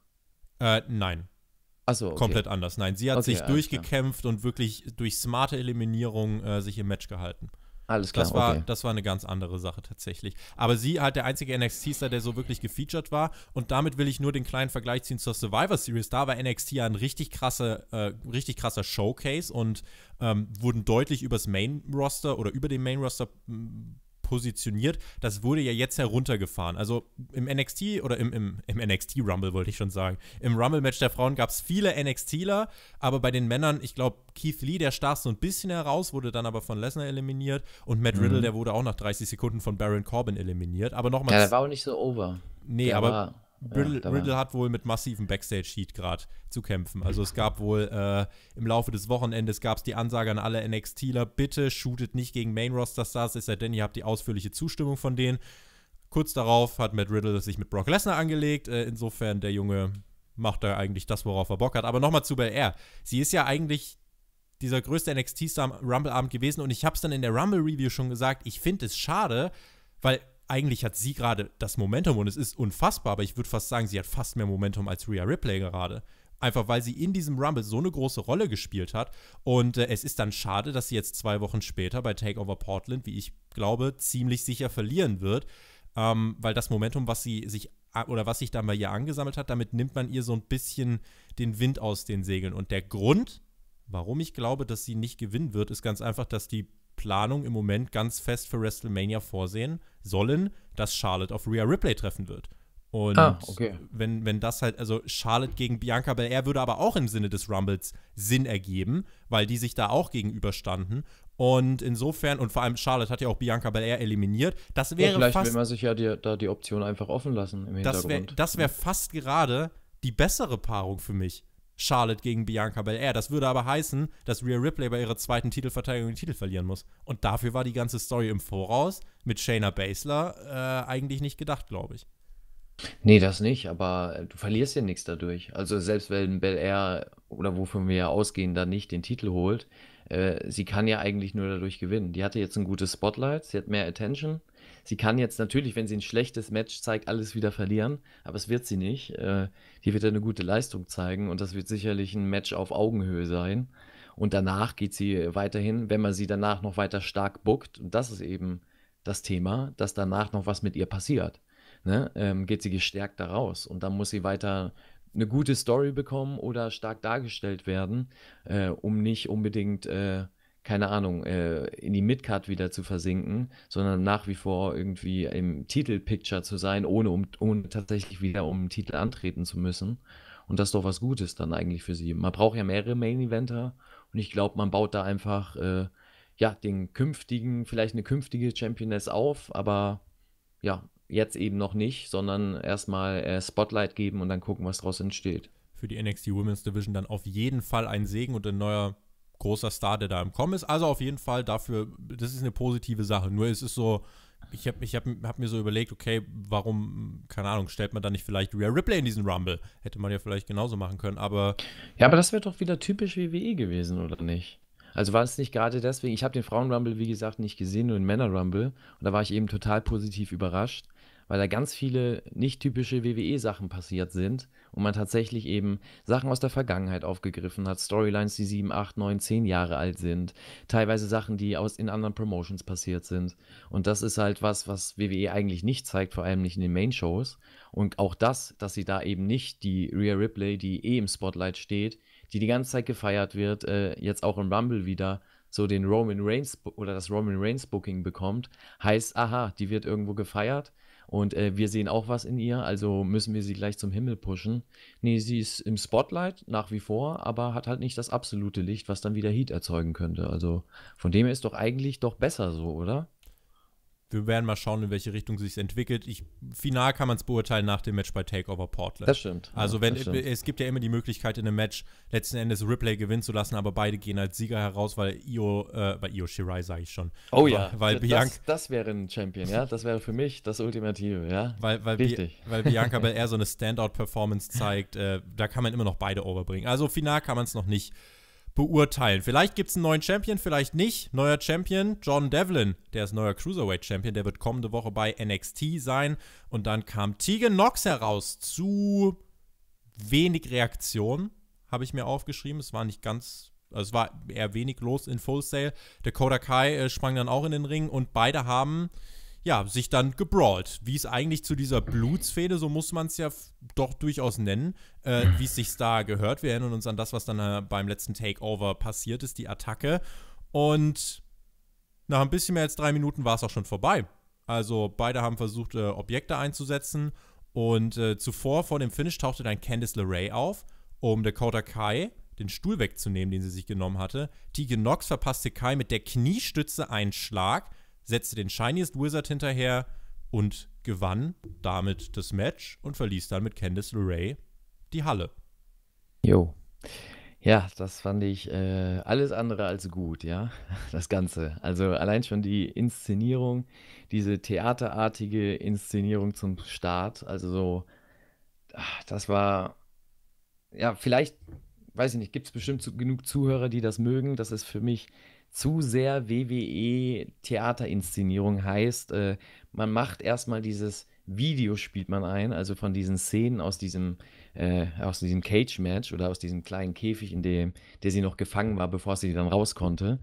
Äh, nein. Achso, okay. Komplett anders. Nein, sie hat okay, sich durchgekämpft klar. und wirklich durch smarte Eliminierung äh, sich im Match gehalten. Alles klar. Das war, okay. das war eine ganz andere Sache tatsächlich. Aber sie halt der einzige NXT-Star, der so wirklich gefeatured war. Und damit will ich nur den kleinen Vergleich ziehen zur Survivor Series. Da war NXT ja ein richtig, krasse, äh, richtig krasser Showcase und ähm, wurden deutlich übers Main-Roster oder über den Main-Roster positioniert. Das wurde ja jetzt heruntergefahren. Also im NXT oder im, im, im NXT Rumble wollte ich schon sagen. Im Rumble-Match der Frauen gab es viele NXTler, aber bei den Männern, ich glaube, Keith Lee, der stach so ein bisschen heraus, wurde dann aber von Lesnar eliminiert und Matt Riddle, mhm. der wurde auch nach 30 Sekunden von Baron Corbin eliminiert. Aber nochmal. Ja, der war auch nicht so over. Nee, der aber Riddle, ja, Riddle, hat wohl mit massivem backstage sheet gerade zu kämpfen. Also es gab wohl äh, im Laufe des Wochenendes gab es die Ansage an alle NXTler, bitte shootet nicht gegen Main-Roster-Stars, ist ja denn, ihr habt die ausführliche Zustimmung von denen. Kurz darauf hat Matt Riddle sich mit Brock Lesnar angelegt. Äh, insofern, der Junge macht da eigentlich das, worauf er Bock hat. Aber nochmal zu Bel Air. Sie ist ja eigentlich dieser größte NXT-Rumble-Abend gewesen und ich habe es dann in der Rumble-Review schon gesagt, ich finde es schade, weil eigentlich hat sie gerade das Momentum und es ist unfassbar, aber ich würde fast sagen, sie hat fast mehr Momentum als Rhea Ripley gerade. Einfach weil sie in diesem Rumble so eine große Rolle gespielt hat. Und äh, es ist dann schade, dass sie jetzt zwei Wochen später bei Takeover Portland, wie ich glaube, ziemlich sicher verlieren wird. Ähm, weil das Momentum, was sie sich oder was sich dann bei ihr angesammelt hat, damit nimmt man ihr so ein bisschen den Wind aus den Segeln. Und der Grund, warum ich glaube, dass sie nicht gewinnen wird, ist ganz einfach, dass die Planung im Moment ganz fest für WrestleMania vorsehen sollen, dass Charlotte auf Rhea Ripley treffen wird. Und ah, okay. wenn, wenn das halt, also Charlotte gegen Bianca Belair würde aber auch im Sinne des Rumbles Sinn ergeben, weil die sich da auch gegenüberstanden. Und insofern, und vor allem Charlotte hat ja auch Bianca Belair eliminiert. Das wäre ja, vielleicht fast, will man sich ja die, da die Option einfach offen lassen im Hintergrund. Das wäre das wär fast gerade die bessere Paarung für mich. Charlotte gegen Bianca Belair. Das würde aber heißen, dass Rhea Ripley bei ihrer zweiten Titelverteidigung den Titel verlieren muss. Und dafür war die ganze Story im Voraus mit Shayna Baszler äh, eigentlich nicht gedacht, glaube ich. Nee, das nicht, aber äh, du verlierst ja nichts dadurch. Also selbst wenn Belair oder wovon wir ja ausgehen, da nicht den Titel holt, äh, sie kann ja eigentlich nur dadurch gewinnen. Die hatte jetzt ein gutes Spotlight, sie hat mehr Attention Sie kann jetzt natürlich, wenn sie ein schlechtes Match zeigt, alles wieder verlieren, aber es wird sie nicht. Äh, die wird eine gute Leistung zeigen und das wird sicherlich ein Match auf Augenhöhe sein. Und danach geht sie weiterhin, wenn man sie danach noch weiter stark buckt, und das ist eben das Thema, dass danach noch was mit ihr passiert, ne? ähm, geht sie gestärkt daraus. Und dann muss sie weiter eine gute Story bekommen oder stark dargestellt werden, äh, um nicht unbedingt. Äh, keine Ahnung, äh, in die Midcard wieder zu versinken, sondern nach wie vor irgendwie im Titelpicture zu sein, ohne, um, ohne tatsächlich wieder um den Titel antreten zu müssen. Und das ist doch was Gutes dann eigentlich für sie. Man braucht ja mehrere Main-Eventer und ich glaube, man baut da einfach äh, ja, den künftigen, vielleicht eine künftige Championess auf, aber ja, jetzt eben noch nicht, sondern erstmal äh, Spotlight geben und dann gucken, was daraus entsteht. Für die NXT Women's Division dann auf jeden Fall ein Segen und ein neuer großer Star, der da im Kommen ist. Also auf jeden Fall dafür, das ist eine positive Sache. Nur es ist so, ich habe ich hab, hab, mir so überlegt, okay, warum, keine Ahnung, stellt man da nicht vielleicht Rhea Ripley in diesen Rumble? Hätte man ja vielleicht genauso machen können, aber. Ja, aber das wäre doch wieder typisch WWE gewesen, oder nicht? Also war es nicht gerade deswegen, ich habe den Frauen-Rumble, wie gesagt, nicht gesehen, nur den Männer-Rumble. Und da war ich eben total positiv überrascht weil da ganz viele nicht typische WWE-Sachen passiert sind und man tatsächlich eben Sachen aus der Vergangenheit aufgegriffen hat, Storylines, die sieben, acht, neun, zehn Jahre alt sind, teilweise Sachen, die aus in anderen Promotions passiert sind. Und das ist halt was, was WWE eigentlich nicht zeigt, vor allem nicht in den Main-Shows. Und auch das, dass sie da eben nicht die Rhea Ripley, die eh im Spotlight steht, die die ganze Zeit gefeiert wird, äh, jetzt auch im Rumble wieder so den Roman Reigns oder das Roman Reigns Booking bekommt, heißt, aha, die wird irgendwo gefeiert, und äh, wir sehen auch was in ihr, also müssen wir sie gleich zum Himmel pushen. Nee, sie ist im Spotlight nach wie vor, aber hat halt nicht das absolute Licht, was dann wieder Heat erzeugen könnte. Also von dem her ist doch eigentlich doch besser so, oder? wir werden mal schauen, in welche Richtung sich entwickelt. Ich, final kann man es beurteilen nach dem Match bei Takeover Portland. Das stimmt. Also wenn äh, stimmt. es gibt ja immer die Möglichkeit in einem Match letzten Endes Ripley gewinnen zu lassen, aber beide gehen als Sieger heraus, weil Io, äh, bei Io Shirai sage ich schon. Oh ja, weil, weil das, Bianca, das wäre ein Champion, ja, das wäre für mich das Ultimative, ja. Weil, weil, Richtig. weil Bianca bei eher so eine Standout-Performance zeigt, äh, da kann man immer noch beide overbringen. Also final kann man es noch nicht beurteilen. Vielleicht gibt es einen neuen Champion, vielleicht nicht. Neuer Champion, John Devlin, der ist neuer Cruiserweight Champion, der wird kommende Woche bei NXT sein. Und dann kam Tegan Knox heraus zu wenig Reaktion, habe ich mir aufgeschrieben. Es war nicht ganz, also es war eher wenig los in Full Sail. Dakota Kai äh, sprang dann auch in den Ring und beide haben ja, sich dann gebrawlt. Wie es eigentlich zu dieser Blutsfehde, so muss man es ja doch durchaus nennen, äh, mhm. wie es sich da gehört. Wir erinnern uns an das, was dann äh, beim letzten Takeover passiert ist, die Attacke. Und nach ein bisschen mehr als drei Minuten war es auch schon vorbei. Also beide haben versucht, äh, Objekte einzusetzen. Und äh, zuvor vor dem Finish tauchte dann Candice LeRae auf, um Dakota Kai den Stuhl wegzunehmen, den sie sich genommen hatte. Tegan Knox verpasste Kai mit der Kniestütze einen Schlag setzte den Shiniest Wizard hinterher und gewann damit das Match und verließ dann mit Candice LeRae die Halle. Jo. Ja, das fand ich äh, alles andere als gut, ja, das Ganze. Also allein schon die Inszenierung, diese theaterartige Inszenierung zum Start, also so, ach, das war, ja, vielleicht, weiß ich nicht, gibt es bestimmt zu, genug Zuhörer, die das mögen. Das ist für mich zu sehr WWE-Theaterinszenierung heißt, äh, man macht erstmal dieses Video spielt man ein, also von diesen Szenen aus diesem, äh, diesem Cage-Match oder aus diesem kleinen Käfig, in dem der sie noch gefangen war, bevor sie dann raus konnte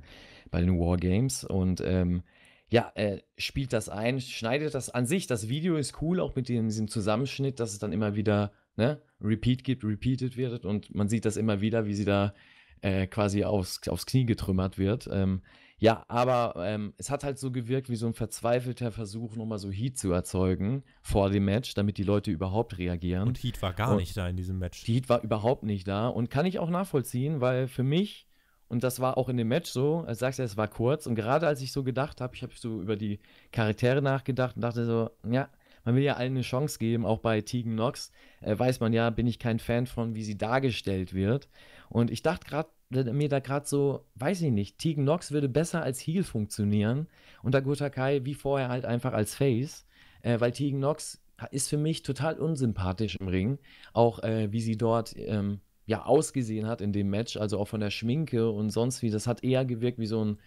bei den Wargames. Und ähm, ja, äh, spielt das ein, schneidet das an sich. Das Video ist cool, auch mit dem, diesem Zusammenschnitt, dass es dann immer wieder ne, Repeat gibt, repeated wird und man sieht das immer wieder, wie sie da äh, quasi aufs, aufs Knie getrümmert wird. Ähm, ja, aber ähm, es hat halt so gewirkt wie so ein verzweifelter Versuch, nochmal so Heat zu erzeugen vor dem Match, damit die Leute überhaupt reagieren. Und Heat war gar und nicht da in diesem Match. Heat war überhaupt nicht da und kann ich auch nachvollziehen, weil für mich, und das war auch in dem Match so, als sagst du, es war kurz und gerade als ich so gedacht habe, ich habe so über die Charaktere nachgedacht und dachte so, ja, man will ja allen eine Chance geben, auch bei Tegan Knox äh, weiß man ja, bin ich kein Fan von, wie sie dargestellt wird. Und ich dachte gerade, mir da gerade so, weiß ich nicht, Tegan Knox würde besser als Heel funktionieren und Dakota Kai wie vorher halt einfach als Face, äh, weil Tegan Knox ist für mich total unsympathisch im Ring, auch äh, wie sie dort ähm, ja ausgesehen hat in dem Match, also auch von der Schminke und sonst wie, das hat eher gewirkt wie so ein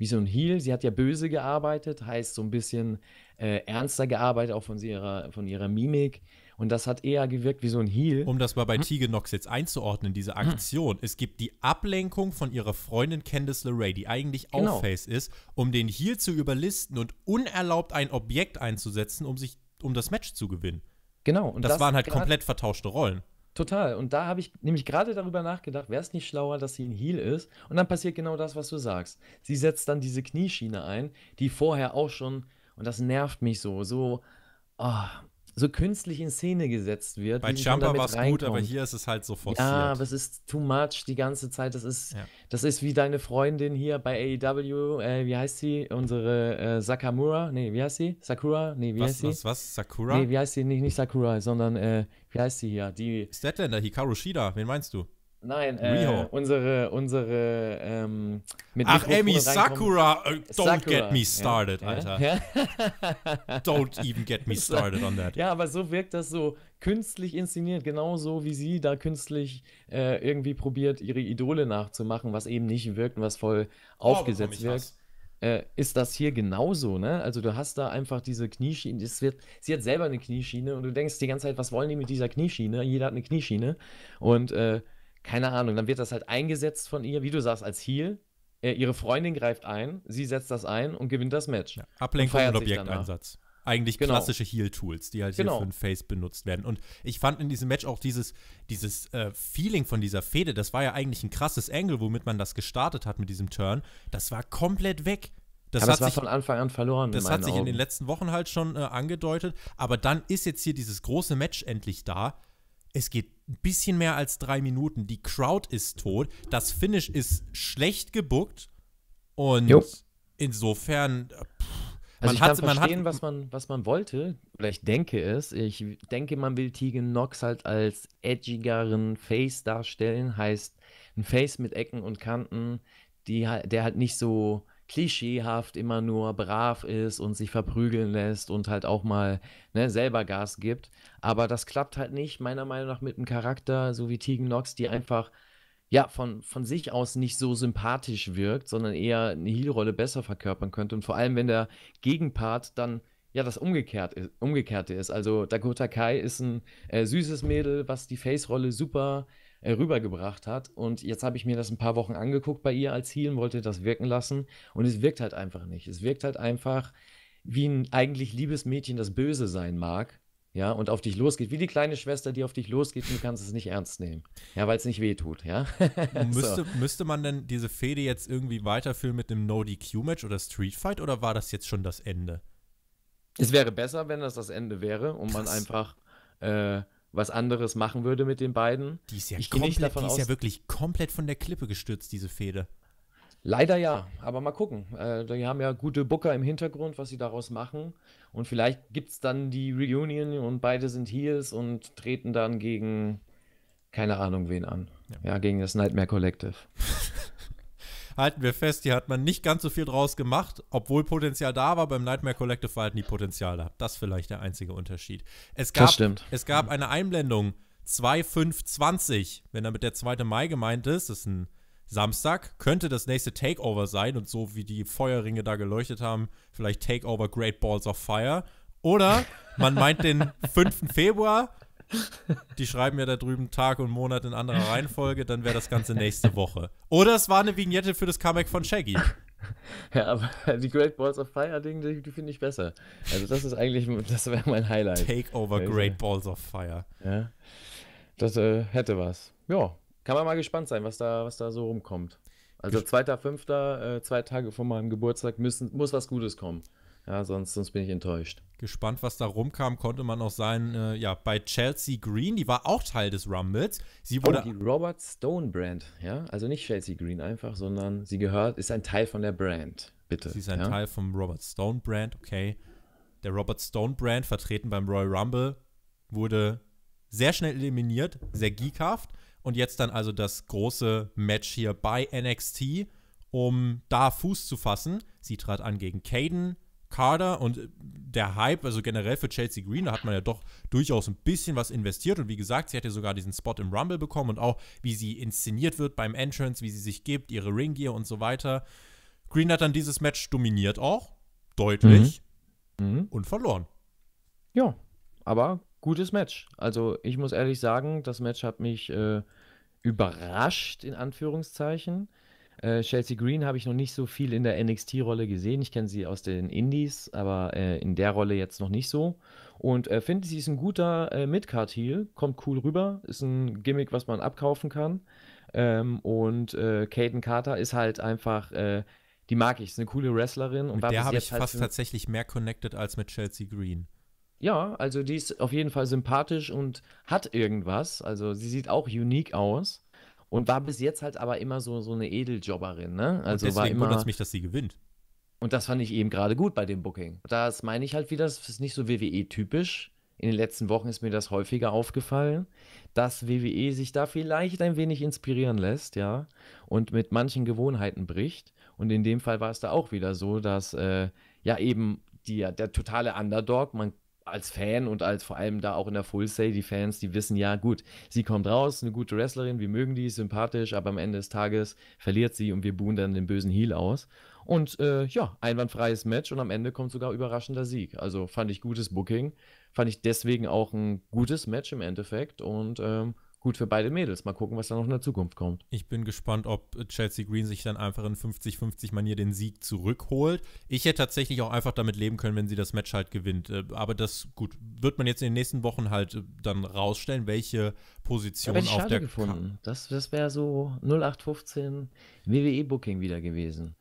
wie so ein Heel. Sie hat ja böse gearbeitet, heißt so ein bisschen äh, ernster gearbeitet, auch von ihrer, von ihrer Mimik. Und das hat eher gewirkt wie so ein Heal. Um das mal bei hm. Tigenox jetzt einzuordnen, diese hm. Aktion. Hm. Es gibt die Ablenkung von ihrer Freundin Candice LeRae, die eigentlich genau. auch Face ist, um den Heal zu überlisten und unerlaubt ein Objekt einzusetzen, um sich um das Match zu gewinnen. Genau. Und das, das waren halt komplett vertauschte Rollen. Total. Und da habe ich nämlich gerade darüber nachgedacht, wäre es nicht schlauer, dass sie ein Heal ist? Und dann passiert genau das, was du sagst. Sie setzt dann diese Knieschiene ein, die vorher auch schon, und das nervt mich so, so, oh, so künstlich in Szene gesetzt wird. Bei Jumper war es gut, aber hier ist es halt so forciert. Ja, aber es ist too much die ganze Zeit. Das ist, ja. das ist wie deine Freundin hier bei AEW, äh, wie heißt sie? Unsere äh, Sakamura, nee, wie heißt sie? Sakura? Nee, wie was, heißt sie? Was, was, Sakura? Nee, wie heißt sie? Nicht, nicht Sakura, sondern, äh, wie heißt sie hier? Die Statlander, Hikaru Shida, wen meinst du? Nein, äh, unsere, unsere, ähm, mit Ach, Emi, Sakura, uh, don't Sakura. get me started, ja. Alter. Ja. don't even get me started on that. Ja, aber so wirkt das so künstlich inszeniert, genauso wie sie da künstlich äh, irgendwie probiert, ihre Idole nachzumachen, was eben nicht wirkt und was voll oh, aufgesetzt wirkt. Äh, ist das hier genauso, ne? Also du hast da einfach diese Knieschiene, es wird, sie hat selber eine Knieschiene und du denkst die ganze Zeit, was wollen die mit dieser Knieschiene? Jeder hat eine Knieschiene und äh, keine Ahnung, dann wird das halt eingesetzt von ihr, wie du sagst, als Heal. Äh, ihre Freundin greift ein, sie setzt das ein und gewinnt das Match. Ja, Ablenkung und, und Objekteinsatz. Eigentlich genau. klassische Heal-Tools, die halt genau. hier für ein Face benutzt werden. Und ich fand in diesem Match auch dieses, dieses äh, Feeling von dieser Fehde, das war ja eigentlich ein krasses Angle, womit man das gestartet hat mit diesem Turn. Das war komplett weg. Das, aber hat das war sich, von Anfang an verloren. Das hat sich Augen. in den letzten Wochen halt schon äh, angedeutet. Aber dann ist jetzt hier dieses große Match endlich da. Es geht ein bisschen mehr als drei Minuten. Die Crowd ist tot. Das Finish ist schlecht gebuckt. Und jo. insofern. Äh, pff, also man ich hat, kann verstehen, hat, was, man, was man wollte, oder ich denke es. Ich denke, man will Tegan Knox halt als edgigeren Face darstellen. Heißt, ein Face mit Ecken und Kanten, die, der halt nicht so klischeehaft immer nur brav ist und sich verprügeln lässt und halt auch mal ne, selber Gas gibt. Aber das klappt halt nicht, meiner Meinung nach, mit einem Charakter, so wie Tegan Knox, die einfach ja, von, von sich aus nicht so sympathisch wirkt, sondern eher eine Heal-Rolle besser verkörpern könnte. Und vor allem, wenn der Gegenpart dann ja das umgekehrt ist, Umgekehrte ist. Also Dakota Kai ist ein äh, süßes Mädel, was die Face-Rolle super äh, rübergebracht hat. Und jetzt habe ich mir das ein paar Wochen angeguckt bei ihr als Heal wollte das wirken lassen. Und es wirkt halt einfach nicht. Es wirkt halt einfach wie ein eigentlich liebes Mädchen, das böse sein mag. Ja, und auf dich losgeht, wie die kleine Schwester, die auf dich losgeht, und du kannst es nicht ernst nehmen. Ja, weil es nicht wehtut, ja. müsste, so. müsste man denn diese Fehde jetzt irgendwie weiterführen mit einem No-DQ-Match oder Street Fight oder war das jetzt schon das Ende? Es wäre besser, wenn das das Ende wäre und man Krass. einfach äh, was anderes machen würde mit den beiden. Die ist ja, ich komplett, davon die ist ja wirklich komplett von der Klippe gestürzt, diese Fehde. Leider ja, aber mal gucken. Äh, die haben ja gute Booker im Hintergrund, was sie daraus machen. Und vielleicht gibt es dann die Reunion und beide sind Heels und treten dann gegen keine Ahnung wen an. Ja, ja gegen das Nightmare Collective. halten wir fest, hier hat man nicht ganz so viel draus gemacht, obwohl Potenzial da war. Beim Nightmare Collective war halt nie Potenzial da. Das ist vielleicht der einzige Unterschied. Es gab, das stimmt. Es gab eine Einblendung 2520, wenn damit der 2. Mai gemeint ist, das ist ein Samstag, könnte das nächste Takeover sein und so wie die Feuerringe da geleuchtet haben, vielleicht Takeover Great Balls of Fire. Oder man meint den 5. Februar die schreiben ja da drüben Tag und Monat in anderer Reihenfolge, dann wäre das Ganze nächste Woche. Oder es war eine Vignette für das Comeback von Shaggy. Ja, aber die Great Balls of Fire Ding, die, die finde ich besser. Also das ist eigentlich, das wäre mein Highlight. Take over Great Balls of Fire. Ja, das äh, hätte was. Ja, kann man mal gespannt sein, was da, was da so rumkommt. Also 2.5., äh, zwei Tage vor meinem Geburtstag müssen, muss was Gutes kommen. Ja, sonst, sonst bin ich enttäuscht. Gespannt, was da rumkam, konnte man auch sein, äh, ja, bei Chelsea Green, die war auch Teil des Rumbles. Sie oh, wurde. Oh, die Robert Stone Brand, ja. Also nicht Chelsea Green einfach, sondern sie gehört, ist ein Teil von der Brand, bitte. Sie ist ein ja? Teil vom Robert Stone Brand, okay. Der Robert Stone Brand, vertreten beim Royal Rumble, wurde sehr schnell eliminiert, sehr geekhaft. Und jetzt dann also das große Match hier bei NXT, um da Fuß zu fassen. Sie trat an gegen Caden, Kader und der Hype, also generell für Chelsea Green, da hat man ja doch durchaus ein bisschen was investiert. Und wie gesagt, sie hat ja sogar diesen Spot im Rumble bekommen und auch, wie sie inszeniert wird beim Entrance, wie sie sich gibt, ihre Ringgear und so weiter. Green hat dann dieses Match dominiert auch, deutlich mhm. mhm. und verloren. Ja, aber gutes Match. Also ich muss ehrlich sagen, das Match hat mich äh, überrascht, in Anführungszeichen. Äh, Chelsea Green habe ich noch nicht so viel in der NXT-Rolle gesehen. Ich kenne sie aus den Indies, aber äh, in der Rolle jetzt noch nicht so. Und äh, finde, sie ist ein guter äh, Midcard-Heal, kommt cool rüber, ist ein Gimmick, was man abkaufen kann. Ähm, und äh, Caden Carter ist halt einfach, äh, die mag ich, ist eine coole Wrestlerin. Und mit der habe ich halt fast tatsächlich mehr connected als mit Chelsea Green. Ja, also die ist auf jeden Fall sympathisch und hat irgendwas. Also sie sieht auch unique aus und war bis jetzt halt aber immer so, so eine Edeljobberin. Ne? Also und deswegen wundert es mich, dass sie gewinnt. Und das fand ich eben gerade gut bei dem Booking. Das meine ich halt wieder, das ist nicht so WWE-typisch. In den letzten Wochen ist mir das häufiger aufgefallen, dass WWE sich da vielleicht ein wenig inspirieren lässt, ja, und mit manchen Gewohnheiten bricht. Und in dem Fall war es da auch wieder so, dass äh, ja eben die, der totale Underdog, man als Fan und als vor allem da auch in der Full Sail die Fans, die wissen ja, gut, sie kommt raus, eine gute Wrestlerin, wir mögen die, sympathisch, aber am Ende des Tages verliert sie und wir buhen dann den bösen Heel aus. Und äh, ja, einwandfreies Match und am Ende kommt sogar überraschender Sieg. Also fand ich gutes Booking, fand ich deswegen auch ein gutes Match im Endeffekt und ähm, gut für beide Mädels. Mal gucken, was da noch in der Zukunft kommt. Ich bin gespannt, ob Chelsea Green sich dann einfach in 50-50-Manier den Sieg zurückholt. Ich hätte tatsächlich auch einfach damit leben können, wenn sie das Match halt gewinnt. Äh, aber das, gut, wird man jetzt in den nächsten Wochen halt äh, dann rausstellen, welche Position ja, auf der. Gefunden. das, das wäre so 0815 WWE-Booking wieder gewesen.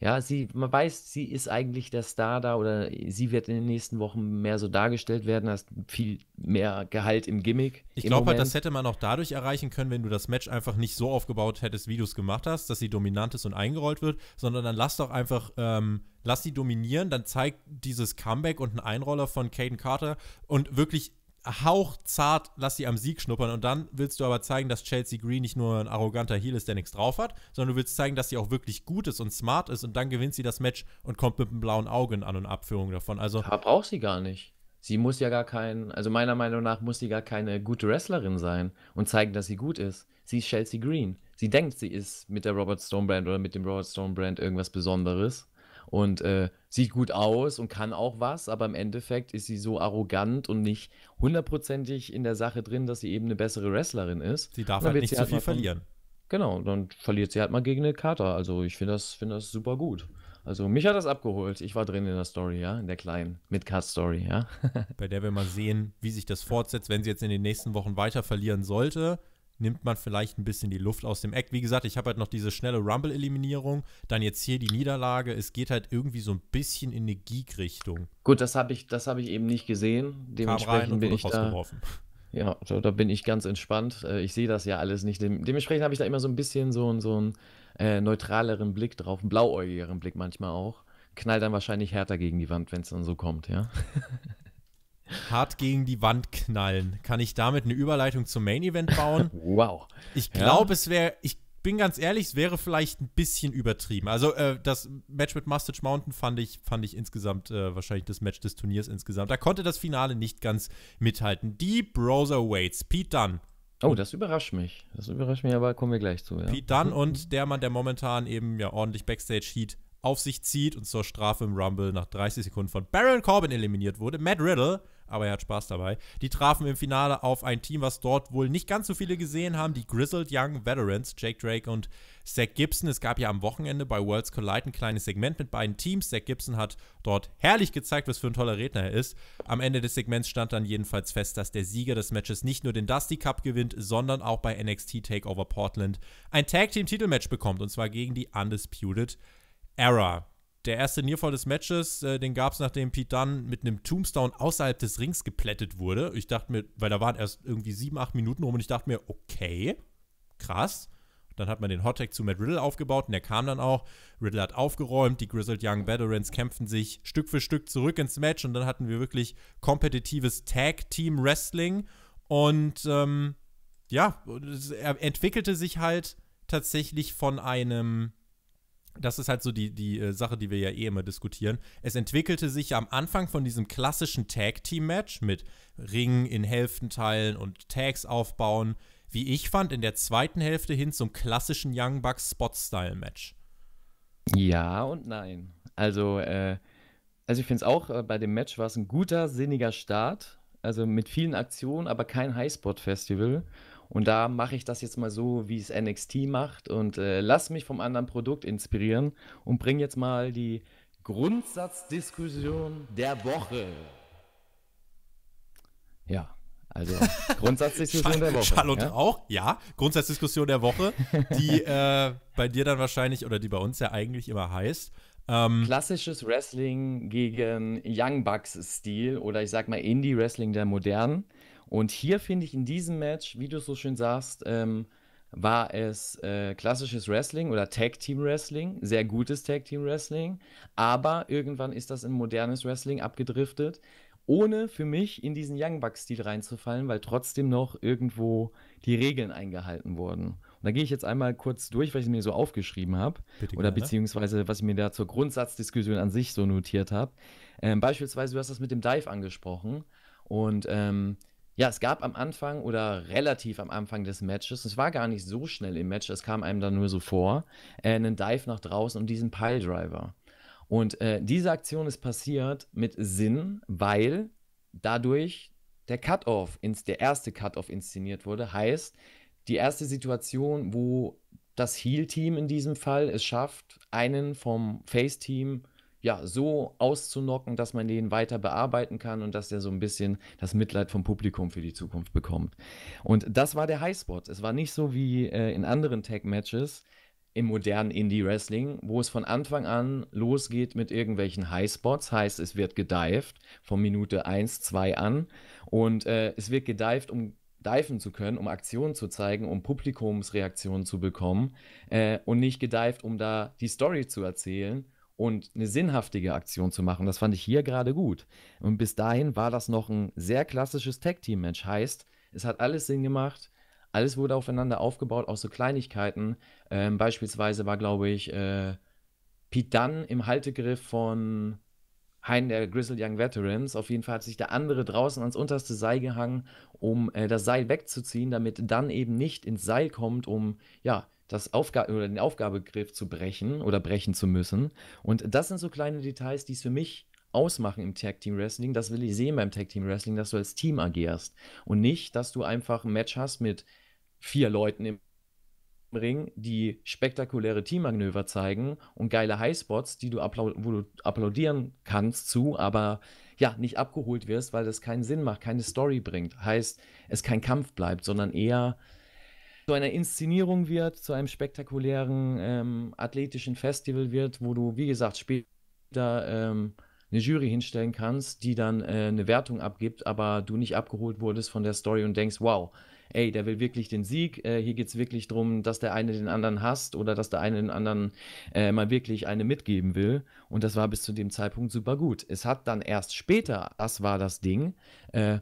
Ja, sie, man weiß, sie ist eigentlich der Star da oder sie wird in den nächsten Wochen mehr so dargestellt werden, hast viel mehr Gehalt im Gimmick. Ich glaube halt, das hätte man auch dadurch erreichen können, wenn du das Match einfach nicht so aufgebaut hättest, wie du es gemacht hast, dass sie dominant ist und eingerollt wird, sondern dann lass doch einfach, ähm, lass sie dominieren, dann zeigt dieses Comeback und ein Einroller von Caden Carter und wirklich hauchzart, lass sie am Sieg schnuppern und dann willst du aber zeigen, dass Chelsea Green nicht nur ein arroganter Heel ist, der nichts drauf hat, sondern du willst zeigen, dass sie auch wirklich gut ist und smart ist und dann gewinnt sie das Match und kommt mit einem blauen Auge in An- und Abführung davon. Also da braucht sie gar nicht. Sie muss ja gar kein, also meiner Meinung nach muss sie gar keine gute Wrestlerin sein und zeigen, dass sie gut ist. Sie ist Chelsea Green. Sie denkt, sie ist mit der Robert Stone Brand oder mit dem Robert Stone Brand irgendwas Besonderes und äh, sieht gut aus und kann auch was, aber im Endeffekt ist sie so arrogant und nicht hundertprozentig in der Sache drin, dass sie eben eine bessere Wrestlerin ist. Sie darf halt nicht zu so halt viel verlieren. Genau, dann verliert sie halt mal gegen eine Carter. Also ich finde das, find das super gut. Also mich hat das abgeholt. Ich war drin in der Story, ja, in der kleinen Mid-Card-Story, ja. Bei der wir mal sehen, wie sich das fortsetzt, wenn sie jetzt in den nächsten Wochen weiter verlieren sollte nimmt man vielleicht ein bisschen die Luft aus dem Eck. Wie gesagt, ich habe halt noch diese schnelle Rumble-Eliminierung, dann jetzt hier die Niederlage. Es geht halt irgendwie so ein bisschen in eine Geek-Richtung. Gut, das habe ich, hab ich eben nicht gesehen. Dementsprechend bin ich da, ja, da, da, bin ich ganz entspannt. Äh, ich sehe das ja alles nicht. Dementsprechend habe ich da immer so ein bisschen so, einen, so einen äh, neutraleren Blick drauf, einen blauäugigeren Blick manchmal auch. Knallt dann wahrscheinlich härter gegen die Wand, wenn es dann so kommt, ja. hart gegen die Wand knallen. Kann ich damit eine Überleitung zum Main Event bauen? wow. Ich glaube, ja. es wäre, ich bin ganz ehrlich, es wäre vielleicht ein bisschen übertrieben. Also äh, das Match mit Mustache Mountain fand ich, fand ich insgesamt äh, wahrscheinlich das Match des Turniers insgesamt. Da konnte das Finale nicht ganz mithalten. Die Browser Waits, Pete Dunn. Oh, das überrascht mich. Das überrascht mich, aber kommen wir gleich zu. Ja. Pete Dunn und der Mann, der momentan eben ja ordentlich Backstage-Heat auf sich zieht und zur Strafe im Rumble nach 30 Sekunden von Baron Corbin eliminiert wurde, Matt Riddle, aber er hat Spaß dabei. Die trafen im Finale auf ein Team, was dort wohl nicht ganz so viele gesehen haben, die Grizzled Young Veterans, Jake Drake und Zach Gibson. Es gab ja am Wochenende bei Worlds Collide ein kleines Segment mit beiden Teams. Zach Gibson hat dort herrlich gezeigt, was für ein toller Redner er ist. Am Ende des Segments stand dann jedenfalls fest, dass der Sieger des Matches nicht nur den Dusty Cup gewinnt, sondern auch bei NXT Takeover Portland ein Tag Team Titelmatch bekommt und zwar gegen die Undisputed Era. Der erste Nearfall des Matches, äh, den gab es, nachdem Pete Dunn mit einem Tombstone außerhalb des Rings geplättet wurde. Ich dachte mir, weil da waren erst irgendwie sieben, acht Minuten rum und ich dachte mir, okay, krass. Dann hat man den Hottech zu Matt Riddle aufgebaut und der kam dann auch. Riddle hat aufgeräumt, die Grizzled Young Veterans kämpften sich Stück für Stück zurück ins Match und dann hatten wir wirklich kompetitives Tag Team Wrestling und ähm, ja, es entwickelte sich halt tatsächlich von einem das ist halt so die, die äh, Sache, die wir ja eh immer diskutieren. Es entwickelte sich am Anfang von diesem klassischen Tag-Team-Match mit Ringen in Hälften teilen und Tags aufbauen, wie ich fand, in der zweiten Hälfte hin zum klassischen Young Bucks Spot-Style-Match. Ja und nein. Also, äh, also ich finde es auch, äh, bei dem Match war es ein guter, sinniger Start. Also mit vielen Aktionen, aber kein Highspot-Festival. Und da mache ich das jetzt mal so, wie es NXT macht und äh, lass mich vom anderen Produkt inspirieren und bringe jetzt mal die Grundsatzdiskussion der Woche. Ja, also Grundsatzdiskussion der Woche. Schall und ja? Rauch, ja. Grundsatzdiskussion der Woche, die äh, bei dir dann wahrscheinlich oder die bei uns ja eigentlich immer heißt. Ähm, Klassisches Wrestling gegen Young Bucks-Stil oder ich sag mal Indie-Wrestling der modernen. Und hier finde ich in diesem Match, wie du es so schön sagst, ähm, war es äh, klassisches Wrestling oder Tag Team Wrestling, sehr gutes Tag Team Wrestling, aber irgendwann ist das in modernes Wrestling abgedriftet, ohne für mich in diesen Young Bucks Stil reinzufallen, weil trotzdem noch irgendwo die Regeln eingehalten wurden. Und da gehe ich jetzt einmal kurz durch, was ich mir so aufgeschrieben habe oder beziehungsweise was ich mir da zur Grundsatzdiskussion an sich so notiert habe. Ähm, beispielsweise, du hast das mit dem Dive angesprochen und ähm, ja, es gab am Anfang oder relativ am Anfang des Matches, es war gar nicht so schnell im Match, es kam einem dann nur so vor, äh, einen Dive nach draußen und diesen Piledriver. Und äh, diese Aktion ist passiert mit Sinn, weil dadurch der Cut-Off, der erste Cut-Off inszeniert wurde, heißt, die erste Situation, wo das Heal-Team in diesem Fall es schafft, einen vom Face-Team zu ja, so auszunocken, dass man den weiter bearbeiten kann und dass der so ein bisschen das Mitleid vom Publikum für die Zukunft bekommt. Und das war der Highspot. Es war nicht so wie äh, in anderen Tag-Matches im modernen Indie-Wrestling, wo es von Anfang an losgeht mit irgendwelchen Highspots. Heißt, es wird gedived von Minute 1, 2 an. Und äh, es wird gedived, um diven zu können, um Aktionen zu zeigen, um Publikumsreaktionen zu bekommen äh, und nicht gedived, um da die Story zu erzählen und eine sinnhaftige Aktion zu machen. Das fand ich hier gerade gut. Und bis dahin war das noch ein sehr klassisches Tag-Team-Match. Heißt, es hat alles Sinn gemacht. Alles wurde aufeinander aufgebaut, auch so Kleinigkeiten. Ähm, beispielsweise war, glaube ich, äh, Pete Dunn im Haltegriff von Hein der Grizzled Young Veterans. Auf jeden Fall hat sich der andere draußen ans unterste Seil gehangen, um äh, das Seil wegzuziehen, damit Dunn eben nicht ins Seil kommt, um ja das Aufga oder den Aufgabegriff zu brechen oder brechen zu müssen. Und das sind so kleine Details, die es für mich ausmachen im Tag Team Wrestling. Das will ich sehen beim Tag Team Wrestling, dass du als Team agierst und nicht, dass du einfach ein Match hast mit vier Leuten im Ring, die spektakuläre Teammanöver zeigen und geile Highspots, die du wo du applaudieren kannst zu, aber ja, nicht abgeholt wirst, weil das keinen Sinn macht, keine Story bringt. Heißt, es kein Kampf bleibt, sondern eher zu einer Inszenierung wird, zu einem spektakulären ähm, athletischen Festival wird, wo du, wie gesagt, später ähm, eine Jury hinstellen kannst, die dann äh, eine Wertung abgibt, aber du nicht abgeholt wurdest von der Story und denkst, wow, ey, der will wirklich den Sieg, äh, hier geht es wirklich darum, dass der eine den anderen hasst oder dass der eine den anderen äh, mal wirklich eine mitgeben will. Und das war bis zu dem Zeitpunkt super gut. Es hat dann erst später, das war das Ding, äh,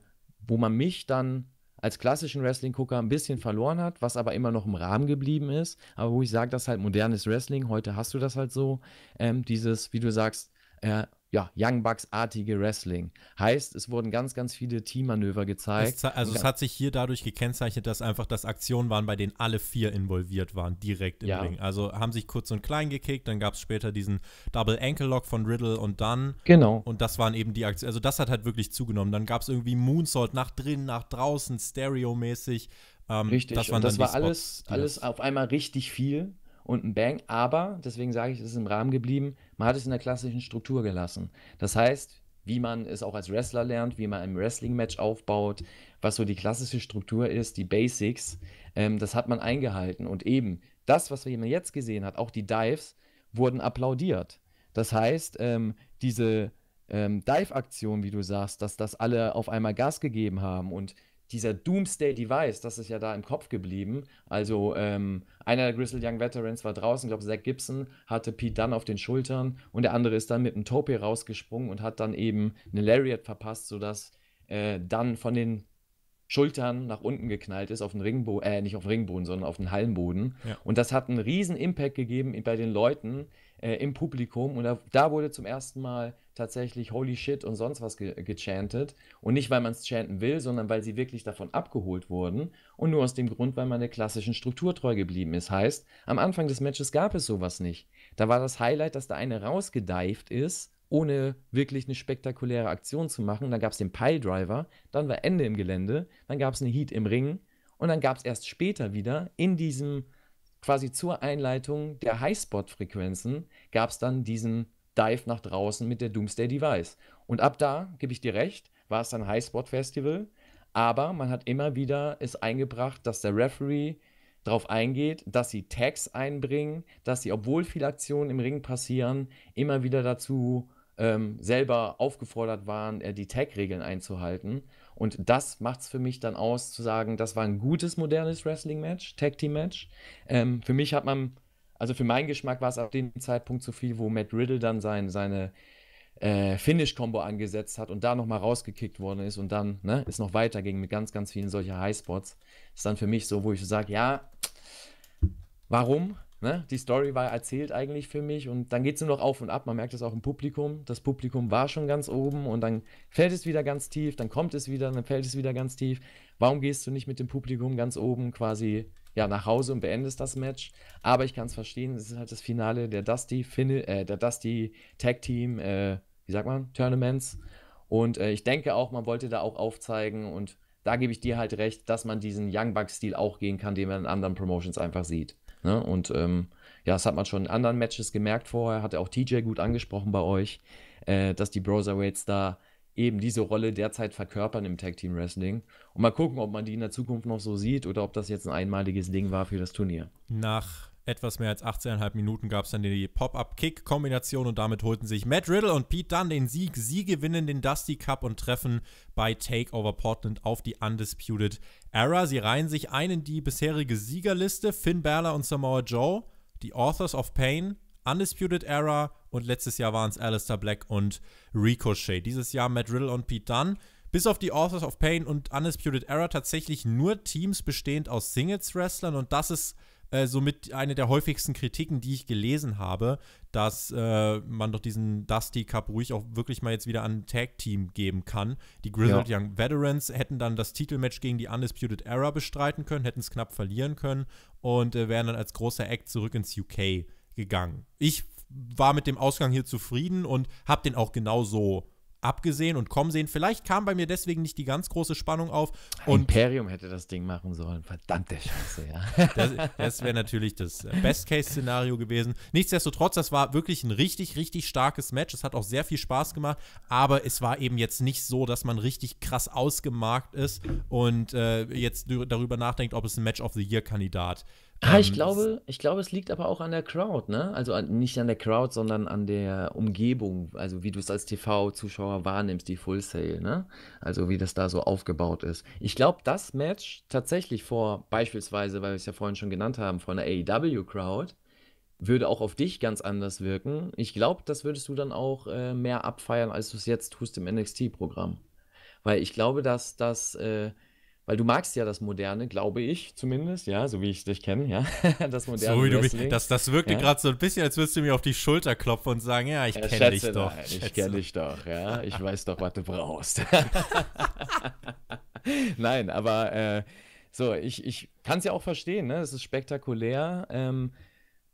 wo man mich dann als klassischen Wrestling-Gucker ein bisschen verloren hat, was aber immer noch im Rahmen geblieben ist. Aber wo ich sage, das ist halt modernes Wrestling, heute hast du das halt so, ähm, dieses, wie du sagst, äh, ja, Young Bucks-artige Wrestling. Heißt, es wurden ganz, ganz viele Teammanöver gezeigt. Es, also es hat sich hier dadurch gekennzeichnet, dass einfach das Aktionen waren, bei denen alle vier involviert waren, direkt im ja. Ring. Also haben sich kurz und klein gekickt, dann gab es später diesen Double Ankle Lock von Riddle und dann. Genau. Und das waren eben die Aktionen. Also das hat halt wirklich zugenommen. Dann gab es irgendwie Moonsault nach drinnen, nach draußen, stereomäßig. Ähm, Richtig, das, und das war alles, alles auf einmal richtig viel und ein Bang, aber, deswegen sage ich, es ist im Rahmen geblieben, man hat es in der klassischen Struktur gelassen. Das heißt, wie man es auch als Wrestler lernt, wie man im Wrestling-Match aufbaut, was so die klassische Struktur ist, die Basics, ähm, das hat man eingehalten. Und eben das, was man jetzt gesehen hat, auch die Dives, wurden applaudiert. Das heißt, ähm, diese ähm, Dive-Aktion, wie du sagst, dass das alle auf einmal Gas gegeben haben und dieser Doomsday Device, das ist ja da im Kopf geblieben. Also ähm, einer der Grizzly Young Veterans war draußen, ich glaube Zach Gibson hatte Pete Dunn auf den Schultern und der andere ist dann mit einem Tope rausgesprungen und hat dann eben eine Lariat verpasst, sodass äh, Dunn von den Schultern nach unten geknallt ist auf den Ringboden, äh, nicht auf den Ringboden, sondern auf den Hallenboden. Ja. Und das hat einen riesen Impact gegeben bei den Leuten äh, im Publikum und da, da wurde zum ersten Mal tatsächlich Holy Shit und sonst was ge gechantet. Und nicht, weil man es chanten will, sondern weil sie wirklich davon abgeholt wurden. Und nur aus dem Grund, weil man der klassischen Struktur treu geblieben ist. Heißt, am Anfang des Matches gab es sowas nicht. Da war das Highlight, dass da eine rausgedeift ist, ohne wirklich eine spektakuläre Aktion zu machen. Dann gab es den Piledriver, dann war Ende im Gelände, dann gab es eine Heat im Ring. Und dann gab es erst später wieder in diesem quasi zur Einleitung der Highspot-Frequenzen gab es dann diesen Dive nach draußen mit der Doomsday Device. Und ab da, gebe ich dir recht, war es ein High-Spot-Festival, aber man hat immer wieder es eingebracht, dass der Referee darauf eingeht, dass sie Tags einbringen, dass sie, obwohl viele Aktionen im Ring passieren, immer wieder dazu ähm, selber aufgefordert waren, äh, die Tag-Regeln einzuhalten. Und das macht es für mich dann aus, zu sagen, das war ein gutes modernes Wrestling-Match, Tag-Team-Match. Ähm, für mich hat man also für meinen Geschmack war es ab dem Zeitpunkt zu viel, wo Matt Riddle dann sein, seine äh, Finish-Kombo angesetzt hat und da nochmal rausgekickt worden ist und dann ne, ist noch weiterging mit ganz, ganz vielen solcher Highspots. Ist dann für mich so, wo ich so sage, ja, warum? Ne? Die Story war erzählt eigentlich für mich und dann geht es nur noch auf und ab. Man merkt es auch im Publikum. Das Publikum war schon ganz oben und dann fällt es wieder ganz tief, dann kommt es wieder, dann fällt es wieder ganz tief. Warum gehst du nicht mit dem Publikum ganz oben quasi ja, nach Hause und beendest das Match? Aber ich kann es verstehen, es ist halt das Finale der Dusty, fin äh, der Dusty Tag Team, äh, wie sagt man, Tournaments. Und äh, ich denke auch, man wollte da auch aufzeigen und da gebe ich dir halt recht, dass man diesen Young Bucks-Stil auch gehen kann, den man in anderen Promotions einfach sieht. Ne? Und ähm, ja, das hat man schon in anderen Matches gemerkt vorher, hat auch TJ gut angesprochen bei euch, äh, dass die Browserweights da eben diese Rolle derzeit verkörpern im Tag Team Wrestling. Und mal gucken, ob man die in der Zukunft noch so sieht oder ob das jetzt ein einmaliges Ding war für das Turnier. Nach etwas mehr als 18,5 Minuten gab es dann die Pop-Up-Kick-Kombination und damit holten sich Matt Riddle und Pete Dunne den Sieg. Sie gewinnen den Dusty Cup und treffen bei Takeover Portland auf die Undisputed Era. Sie reihen sich ein in die bisherige Siegerliste. Finn Balor und Samoa Joe, die Authors of Pain, Undisputed Era und letztes Jahr waren es Alistair Black und Ricochet. Dieses Jahr Matt Riddle und Pete Dunne. Bis auf die Authors of Pain und Undisputed Era tatsächlich nur Teams bestehend aus Singles-Wrestlern und das ist äh, somit eine der häufigsten Kritiken, die ich gelesen habe, dass äh, man doch diesen Dusty Cup ruhig auch wirklich mal jetzt wieder an ein Tag Team geben kann. Die Grizzled ja. Young Veterans hätten dann das Titelmatch gegen die Undisputed Era bestreiten können, hätten es knapp verlieren können und äh, wären dann als großer Act zurück ins UK gegangen. Ich war mit dem Ausgang hier zufrieden und habe den auch genauso abgesehen und kommen sehen. Vielleicht kam bei mir deswegen nicht die ganz große Spannung auf. Imperium hätte das Ding machen sollen. Verdammte Scheiße, ja. Das, das wäre natürlich das äh, Best-Case-Szenario gewesen. Nichtsdestotrotz, das war wirklich ein richtig, richtig starkes Match. Es hat auch sehr viel Spaß gemacht, aber es war eben jetzt nicht so, dass man richtig krass ausgemarkt ist und äh, jetzt darüber nachdenkt, ob es ein Match of the Year-Kandidat ist Ah, ich glaube, ich glaube, es liegt aber auch an der Crowd, ne? Also an, nicht an der Crowd, sondern an der Umgebung, also wie du es als TV-Zuschauer wahrnimmst, die Full Sale, ne? Also wie das da so aufgebaut ist. Ich glaube, das Match tatsächlich vor beispielsweise, weil wir es ja vorhin schon genannt haben, vor einer AEW-Crowd, würde auch auf dich ganz anders wirken. Ich glaube, das würdest du dann auch äh, mehr abfeiern, als du es jetzt tust im NXT-Programm. Weil ich glaube, dass das äh, weil du magst ja das Moderne, glaube ich zumindest, ja, so wie ich dich kenne, ja, das Moderne so wie du mich, das, das wirkte ja. gerade so ein bisschen, als würdest du mir auf die Schulter klopfen und sagen, ja, ich ja, kenne dich doch. Nein, ich kenne dich doch, ja, ich weiß doch, was du brauchst. nein, aber äh, so, ich, ich kann es ja auch verstehen, ne, es ist spektakulär, ähm,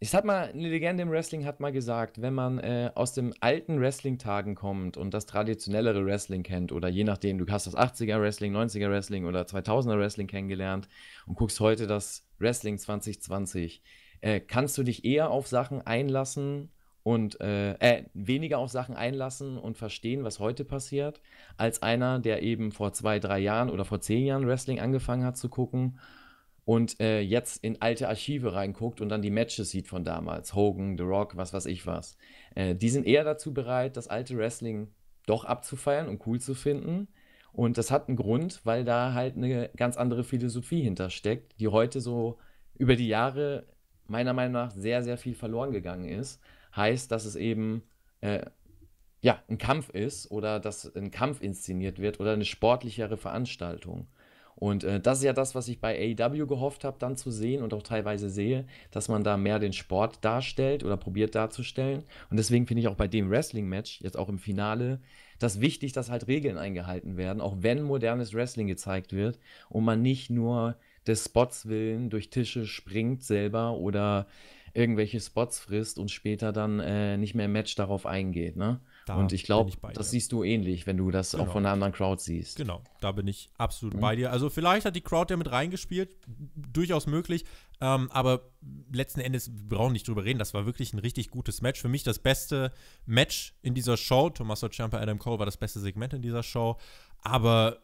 ich hat mal, eine Legende im Wrestling hat mal gesagt, wenn man äh, aus den alten Wrestling-Tagen kommt und das traditionellere Wrestling kennt oder je nachdem, du hast das 80er Wrestling, 90er Wrestling oder 2000er Wrestling kennengelernt und guckst heute das Wrestling 2020, äh, kannst du dich eher auf Sachen einlassen und äh, äh, weniger auf Sachen einlassen und verstehen, was heute passiert, als einer, der eben vor zwei, drei Jahren oder vor zehn Jahren Wrestling angefangen hat zu gucken und äh, jetzt in alte Archive reinguckt und dann die Matches sieht von damals, Hogan, The Rock, was weiß ich was, äh, die sind eher dazu bereit, das alte Wrestling doch abzufeiern und cool zu finden. Und das hat einen Grund, weil da halt eine ganz andere Philosophie hintersteckt, die heute so über die Jahre meiner Meinung nach sehr, sehr viel verloren gegangen ist. Heißt, dass es eben äh, ja, ein Kampf ist oder dass ein Kampf inszeniert wird oder eine sportlichere Veranstaltung. Und äh, das ist ja das, was ich bei AEW gehofft habe, dann zu sehen und auch teilweise sehe, dass man da mehr den Sport darstellt oder probiert darzustellen. Und deswegen finde ich auch bei dem Wrestling-Match, jetzt auch im Finale, das wichtig, dass halt Regeln eingehalten werden, auch wenn modernes Wrestling gezeigt wird und man nicht nur des Spots willen durch Tische springt selber oder irgendwelche Spots frisst und später dann äh, nicht mehr im Match darauf eingeht. Ne? Da und ich glaube, das siehst du ähnlich, wenn du das genau. auch von einer anderen Crowd siehst. Genau, da bin ich absolut mhm. bei dir. Also vielleicht hat die Crowd ja mit reingespielt, durchaus möglich. Ähm, aber letzten Endes, wir brauchen nicht drüber reden, das war wirklich ein richtig gutes Match. Für mich das beste Match in dieser Show. Tommaso Ciampa, Adam Cole war das beste Segment in dieser Show. Aber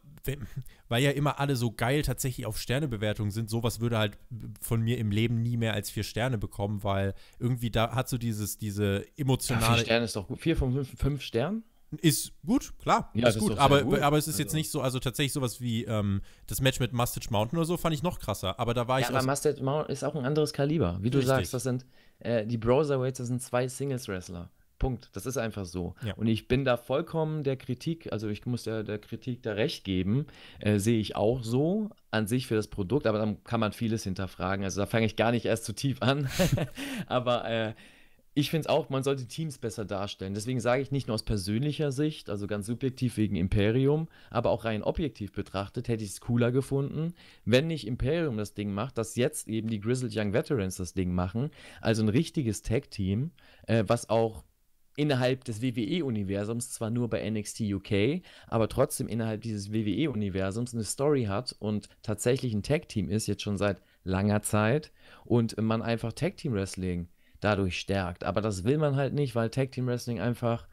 weil ja immer alle so geil tatsächlich auf Sternebewertungen sind, sowas würde halt von mir im Leben nie mehr als vier Sterne bekommen, weil irgendwie da hat so dieses, diese emotionale. Ja, vier Sterne ist doch gut. Vier von fünf, fünf Sternen? Ist gut, klar, ja, ist, ist gut. Aber, gut. aber es ist also. jetzt nicht so, also tatsächlich sowas wie ähm, das Match mit Mustache Mountain oder so fand ich noch krasser. Aber da war ja, ich. Aber Mustache Mountain ist auch ein anderes Kaliber. Wie du sagst, das sind äh, die Browserweights, das sind zwei Singles-Wrestler. Punkt. Das ist einfach so. Ja. Und ich bin da vollkommen der Kritik, also ich muss der, der Kritik da recht geben, äh, sehe ich auch so an sich für das Produkt, aber dann kann man vieles hinterfragen. Also da fange ich gar nicht erst zu tief an. aber äh, ich finde es auch, man sollte Teams besser darstellen. Deswegen sage ich nicht nur aus persönlicher Sicht, also ganz subjektiv wegen Imperium, aber auch rein objektiv betrachtet hätte ich es cooler gefunden, wenn nicht Imperium das Ding macht, dass jetzt eben die Grizzled Young Veterans das Ding machen. Also ein richtiges Tag-Team, äh, was auch innerhalb des WWE-Universums, zwar nur bei NXT UK, aber trotzdem innerhalb dieses WWE-Universums eine Story hat und tatsächlich ein Tag-Team ist, jetzt schon seit langer Zeit, und man einfach Tag-Team-Wrestling dadurch stärkt. Aber das will man halt nicht, weil Tag-Team-Wrestling einfach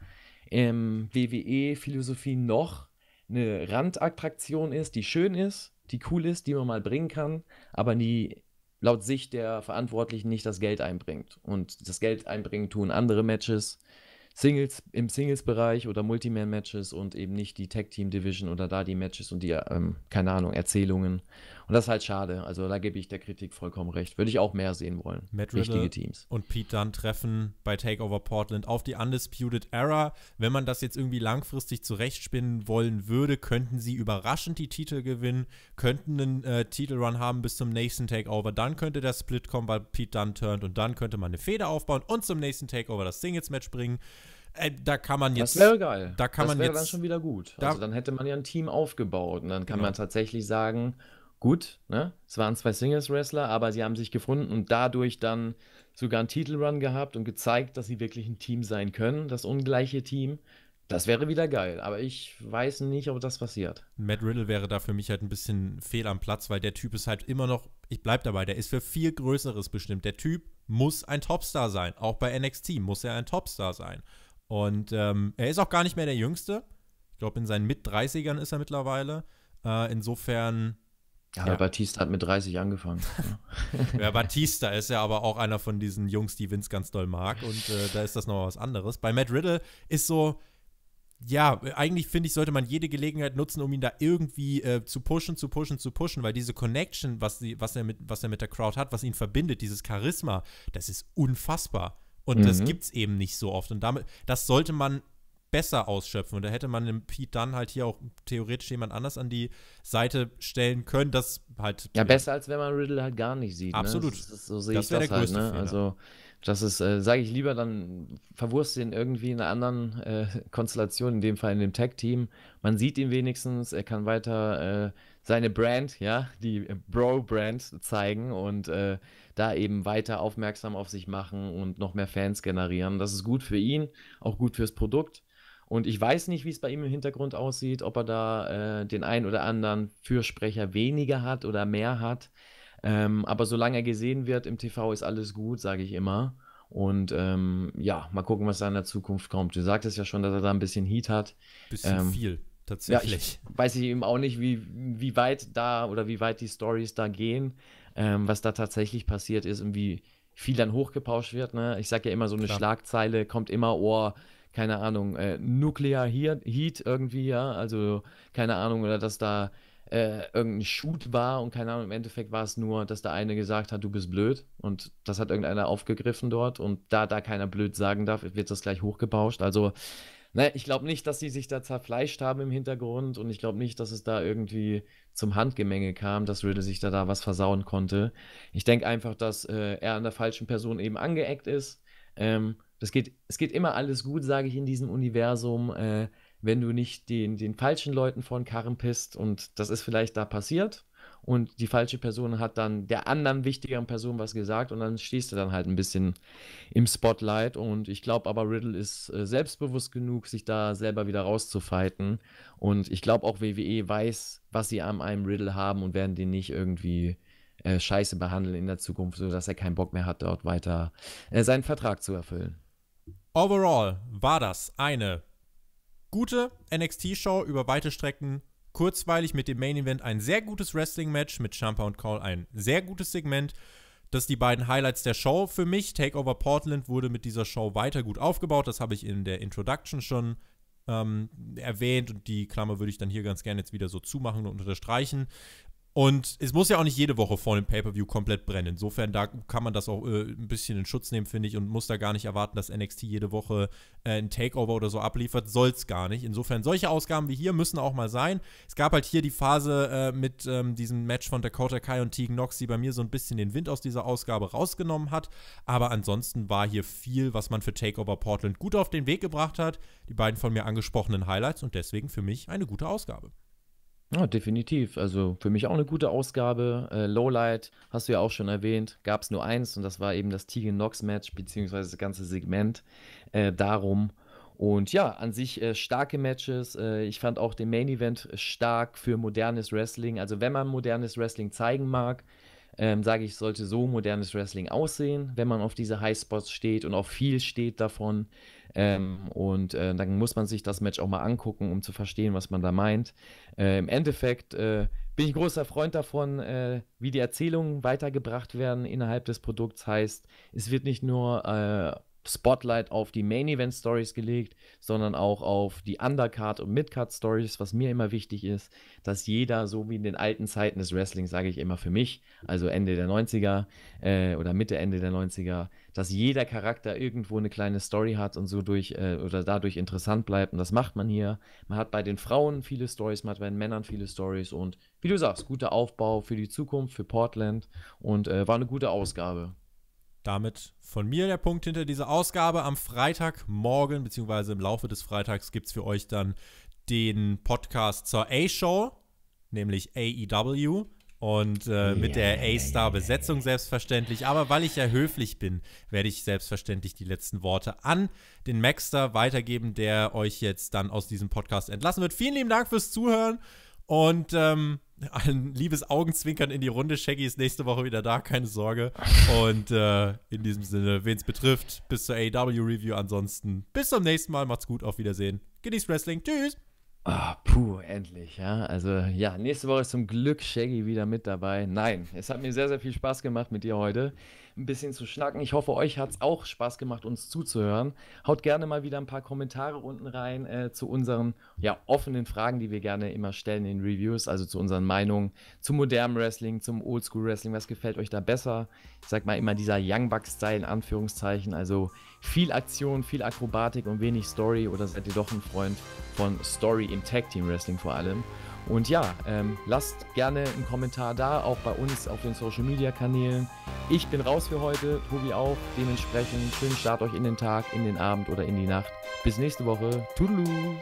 im WWE-Philosophie noch eine Randattraktion ist, die schön ist, die cool ist, die man mal bringen kann, aber die laut Sicht der Verantwortlichen nicht das Geld einbringt. Und das Geld einbringen tun andere Matches Singles im Singles-Bereich oder Multiman-Matches und eben nicht die Tag-Team-Division oder da die Matches und die, ähm, keine Ahnung, Erzählungen und das ist halt schade. Also da gebe ich der Kritik vollkommen recht. Würde ich auch mehr sehen wollen. Matt Richtige Teams. Und Pete Dunn treffen bei Takeover Portland auf die Undisputed Era. Wenn man das jetzt irgendwie langfristig zurechtspinnen wollen würde, könnten sie überraschend die Titel gewinnen, könnten einen äh, Titelrun haben bis zum nächsten Takeover. Dann könnte der Split kommen, weil Pete Dunn turnt und dann könnte man eine Feder aufbauen und zum nächsten Takeover das Singles-Match bringen äh, da kann man jetzt. Das wäre geil. Da kann das wäre dann schon wieder gut. Da, also dann hätte man ja ein Team aufgebaut und dann kann genau. man tatsächlich sagen, gut, ne? Es waren zwei Singles-Wrestler, aber sie haben sich gefunden und dadurch dann sogar einen Titelrun gehabt und gezeigt, dass sie wirklich ein Team sein können, das ungleiche Team. Das wäre wieder geil, aber ich weiß nicht, ob das passiert. Matt Riddle wäre da für mich halt ein bisschen fehl am Platz, weil der Typ ist halt immer noch, ich bleib dabei, der ist für viel Größeres bestimmt. Der Typ muss ein Topstar sein. Auch bei NXT muss er ein Topstar sein. Und ähm, er ist auch gar nicht mehr der Jüngste. Ich glaube, in seinen Mit-30ern ist er mittlerweile. Äh, insofern ja, ja. Batista hat mit 30 angefangen. ja, Batista ist ja aber auch einer von diesen Jungs, die Vince ganz doll mag. Und äh, da ist das noch was anderes. Bei Matt Riddle ist so, ja, eigentlich finde ich, sollte man jede Gelegenheit nutzen, um ihn da irgendwie äh, zu pushen, zu pushen, zu pushen, weil diese Connection, was, die, was, er mit, was er mit der Crowd hat, was ihn verbindet, dieses Charisma, das ist unfassbar. Und mhm. das es eben nicht so oft. Und damit, das sollte man besser ausschöpfen. Und da hätte man dem Pete dann halt hier auch theoretisch jemand anders an die Seite stellen können, das halt. Ja, besser als wenn man Riddle halt gar nicht sieht. Ne? Absolut. Ne? Das, das, so sehe ich das der halt. Ne? Also, das ist, äh, sage ich lieber, dann verwurst ihn irgendwie in einer anderen äh, Konstellation, in dem Fall in dem Tag-Team. Man sieht ihn wenigstens, er kann weiter äh, seine Brand, ja, die Bro-Brand zeigen und äh, da eben weiter aufmerksam auf sich machen und noch mehr Fans generieren. Das ist gut für ihn, auch gut fürs Produkt. Und ich weiß nicht, wie es bei ihm im Hintergrund aussieht, ob er da äh, den einen oder anderen Fürsprecher weniger hat oder mehr hat. Ähm, aber solange er gesehen wird im TV, ist alles gut, sage ich immer. Und ähm, ja, mal gucken, was da in der Zukunft kommt. Du sagtest ja schon, dass er da ein bisschen Heat hat. Bisschen ähm, viel, tatsächlich. Ja, ich weiß ich eben auch nicht, wie, wie weit da oder wie weit die Stories da gehen, ähm, was da tatsächlich passiert ist und wie viel dann hochgepauscht wird. Ne? Ich sage ja immer, so eine Klar. Schlagzeile kommt immer, oh, keine Ahnung, äh, Nuclear Heat irgendwie, ja, also keine Ahnung, oder dass da äh, irgendein Shoot war und keine Ahnung, im Endeffekt war es nur, dass der eine gesagt hat, du bist blöd und das hat irgendeiner aufgegriffen dort und da da keiner blöd sagen darf, wird das gleich hochgebauscht. Also, ne, ich glaube nicht, dass sie sich da zerfleischt haben im Hintergrund und ich glaube nicht, dass es da irgendwie zum Handgemenge kam, dass Riddle sich da, da was versauen konnte. Ich denke einfach, dass äh, er an der falschen Person eben angeeckt ist. Ähm, das geht, es geht immer alles gut, sage ich in diesem Universum, äh, wenn du nicht den, den falschen Leuten vor den Karren pisst. Und das ist vielleicht da passiert. Und die falsche Person hat dann der anderen wichtigeren Person was gesagt und dann stehst du dann halt ein bisschen im Spotlight. Und ich glaube aber, Riddle ist äh, selbstbewusst genug, sich da selber wieder rauszufighten. Und ich glaube auch, WWE weiß, was sie an einem Riddle haben und werden den nicht irgendwie äh, scheiße behandeln in der Zukunft, sodass er keinen Bock mehr hat, dort weiter äh, seinen Vertrag zu erfüllen. Overall war das eine gute NXT-Show über weite Strecken, kurzweilig mit dem Main Event ein sehr gutes Wrestling-Match, mit Champa und Cole ein sehr gutes Segment. Das sind die beiden Highlights der Show für mich. Takeover Portland wurde mit dieser Show weiter gut aufgebaut. Das habe ich in der Introduction schon ähm, erwähnt und die Klammer würde ich dann hier ganz gerne jetzt wieder so zumachen und unterstreichen. Und es muss ja auch nicht jede Woche vor dem Pay-Per-View komplett brennen. Insofern, da kann man das auch äh, ein bisschen in Schutz nehmen, finde ich, und muss da gar nicht erwarten, dass NXT jede Woche äh, ein Takeover oder so abliefert. Soll es gar nicht. Insofern, solche Ausgaben wie hier müssen auch mal sein. Es gab halt hier die Phase äh, mit ähm, diesem Match von Dakota Kai und Tegan Knox, die bei mir so ein bisschen den Wind aus dieser Ausgabe rausgenommen hat. Aber ansonsten war hier viel, was man für Takeover Portland gut auf den Weg gebracht hat. Die beiden von mir angesprochenen Highlights und deswegen für mich eine gute Ausgabe. Ja, definitiv. Also für mich auch eine gute Ausgabe. Äh, Lowlight hast du ja auch schon erwähnt. Gab es nur eins und das war eben das Tegan Knox Match beziehungsweise das ganze Segment äh, darum. Und ja, an sich äh, starke Matches. Äh, ich fand auch den Main Event stark für modernes Wrestling. Also wenn man modernes Wrestling zeigen mag, ähm, sage ich, sollte so modernes Wrestling aussehen, wenn man auf diese Highspots steht und auch viel steht davon. Ähm, und äh, dann muss man sich das Match auch mal angucken, um zu verstehen, was man da meint. Äh, Im Endeffekt äh, bin ich großer Freund davon, äh, wie die Erzählungen weitergebracht werden innerhalb des Produkts. Heißt, es wird nicht nur äh, Spotlight auf die Main Event Stories gelegt, sondern auch auf die Undercard und Midcard Stories, was mir immer wichtig ist, dass jeder, so wie in den alten Zeiten des Wrestlings, sage ich immer für mich, also Ende der 90er äh, oder Mitte, Ende der 90er, dass jeder Charakter irgendwo eine kleine Story hat und so durch äh, oder dadurch interessant bleibt. Und das macht man hier. Man hat bei den Frauen viele Stories, man hat bei den Männern viele Stories und wie du sagst, guter Aufbau für die Zukunft, für Portland und äh, war eine gute Ausgabe. Damit von mir der Punkt hinter dieser Ausgabe. Am Freitagmorgen, beziehungsweise im Laufe des Freitags, gibt es für euch dann den Podcast zur A-Show, nämlich AEW. Und äh, mit der A-Star-Besetzung selbstverständlich. Aber weil ich ja höflich bin, werde ich selbstverständlich die letzten Worte an den Maxter weitergeben, der euch jetzt dann aus diesem Podcast entlassen wird. Vielen lieben Dank fürs Zuhören und ähm, ein liebes Augenzwinkern in die Runde. Shaggy ist nächste Woche wieder da, keine Sorge. Und äh, in diesem Sinne, wen es betrifft, bis zur AW-Review. Ansonsten bis zum nächsten Mal. Macht's gut, auf Wiedersehen. Genießt Wrestling. Tschüss. Ah, puh, endlich, ja. Also ja, nächste Woche ist zum Glück Shaggy wieder mit dabei. Nein, es hat mir sehr, sehr viel Spaß gemacht mit dir heute ein bisschen zu schnacken. Ich hoffe, euch hat es auch Spaß gemacht, uns zuzuhören. Haut gerne mal wieder ein paar Kommentare unten rein äh, zu unseren ja, offenen Fragen, die wir gerne immer stellen in Reviews, also zu unseren Meinungen zum modernen Wrestling, zum Oldschool Wrestling. Was gefällt euch da besser? Ich sag mal immer dieser Young Bucks-Style in Anführungszeichen, also viel Aktion, viel Akrobatik und wenig Story oder seid ihr doch ein Freund von Story im Tag Team Wrestling vor allem? Und ja, ähm, lasst gerne einen Kommentar da, auch bei uns auf den Social Media Kanälen. Ich bin raus für heute, Tobi auch. Dementsprechend schönen Start euch in den Tag, in den Abend oder in die Nacht. Bis nächste Woche. Toodaloo!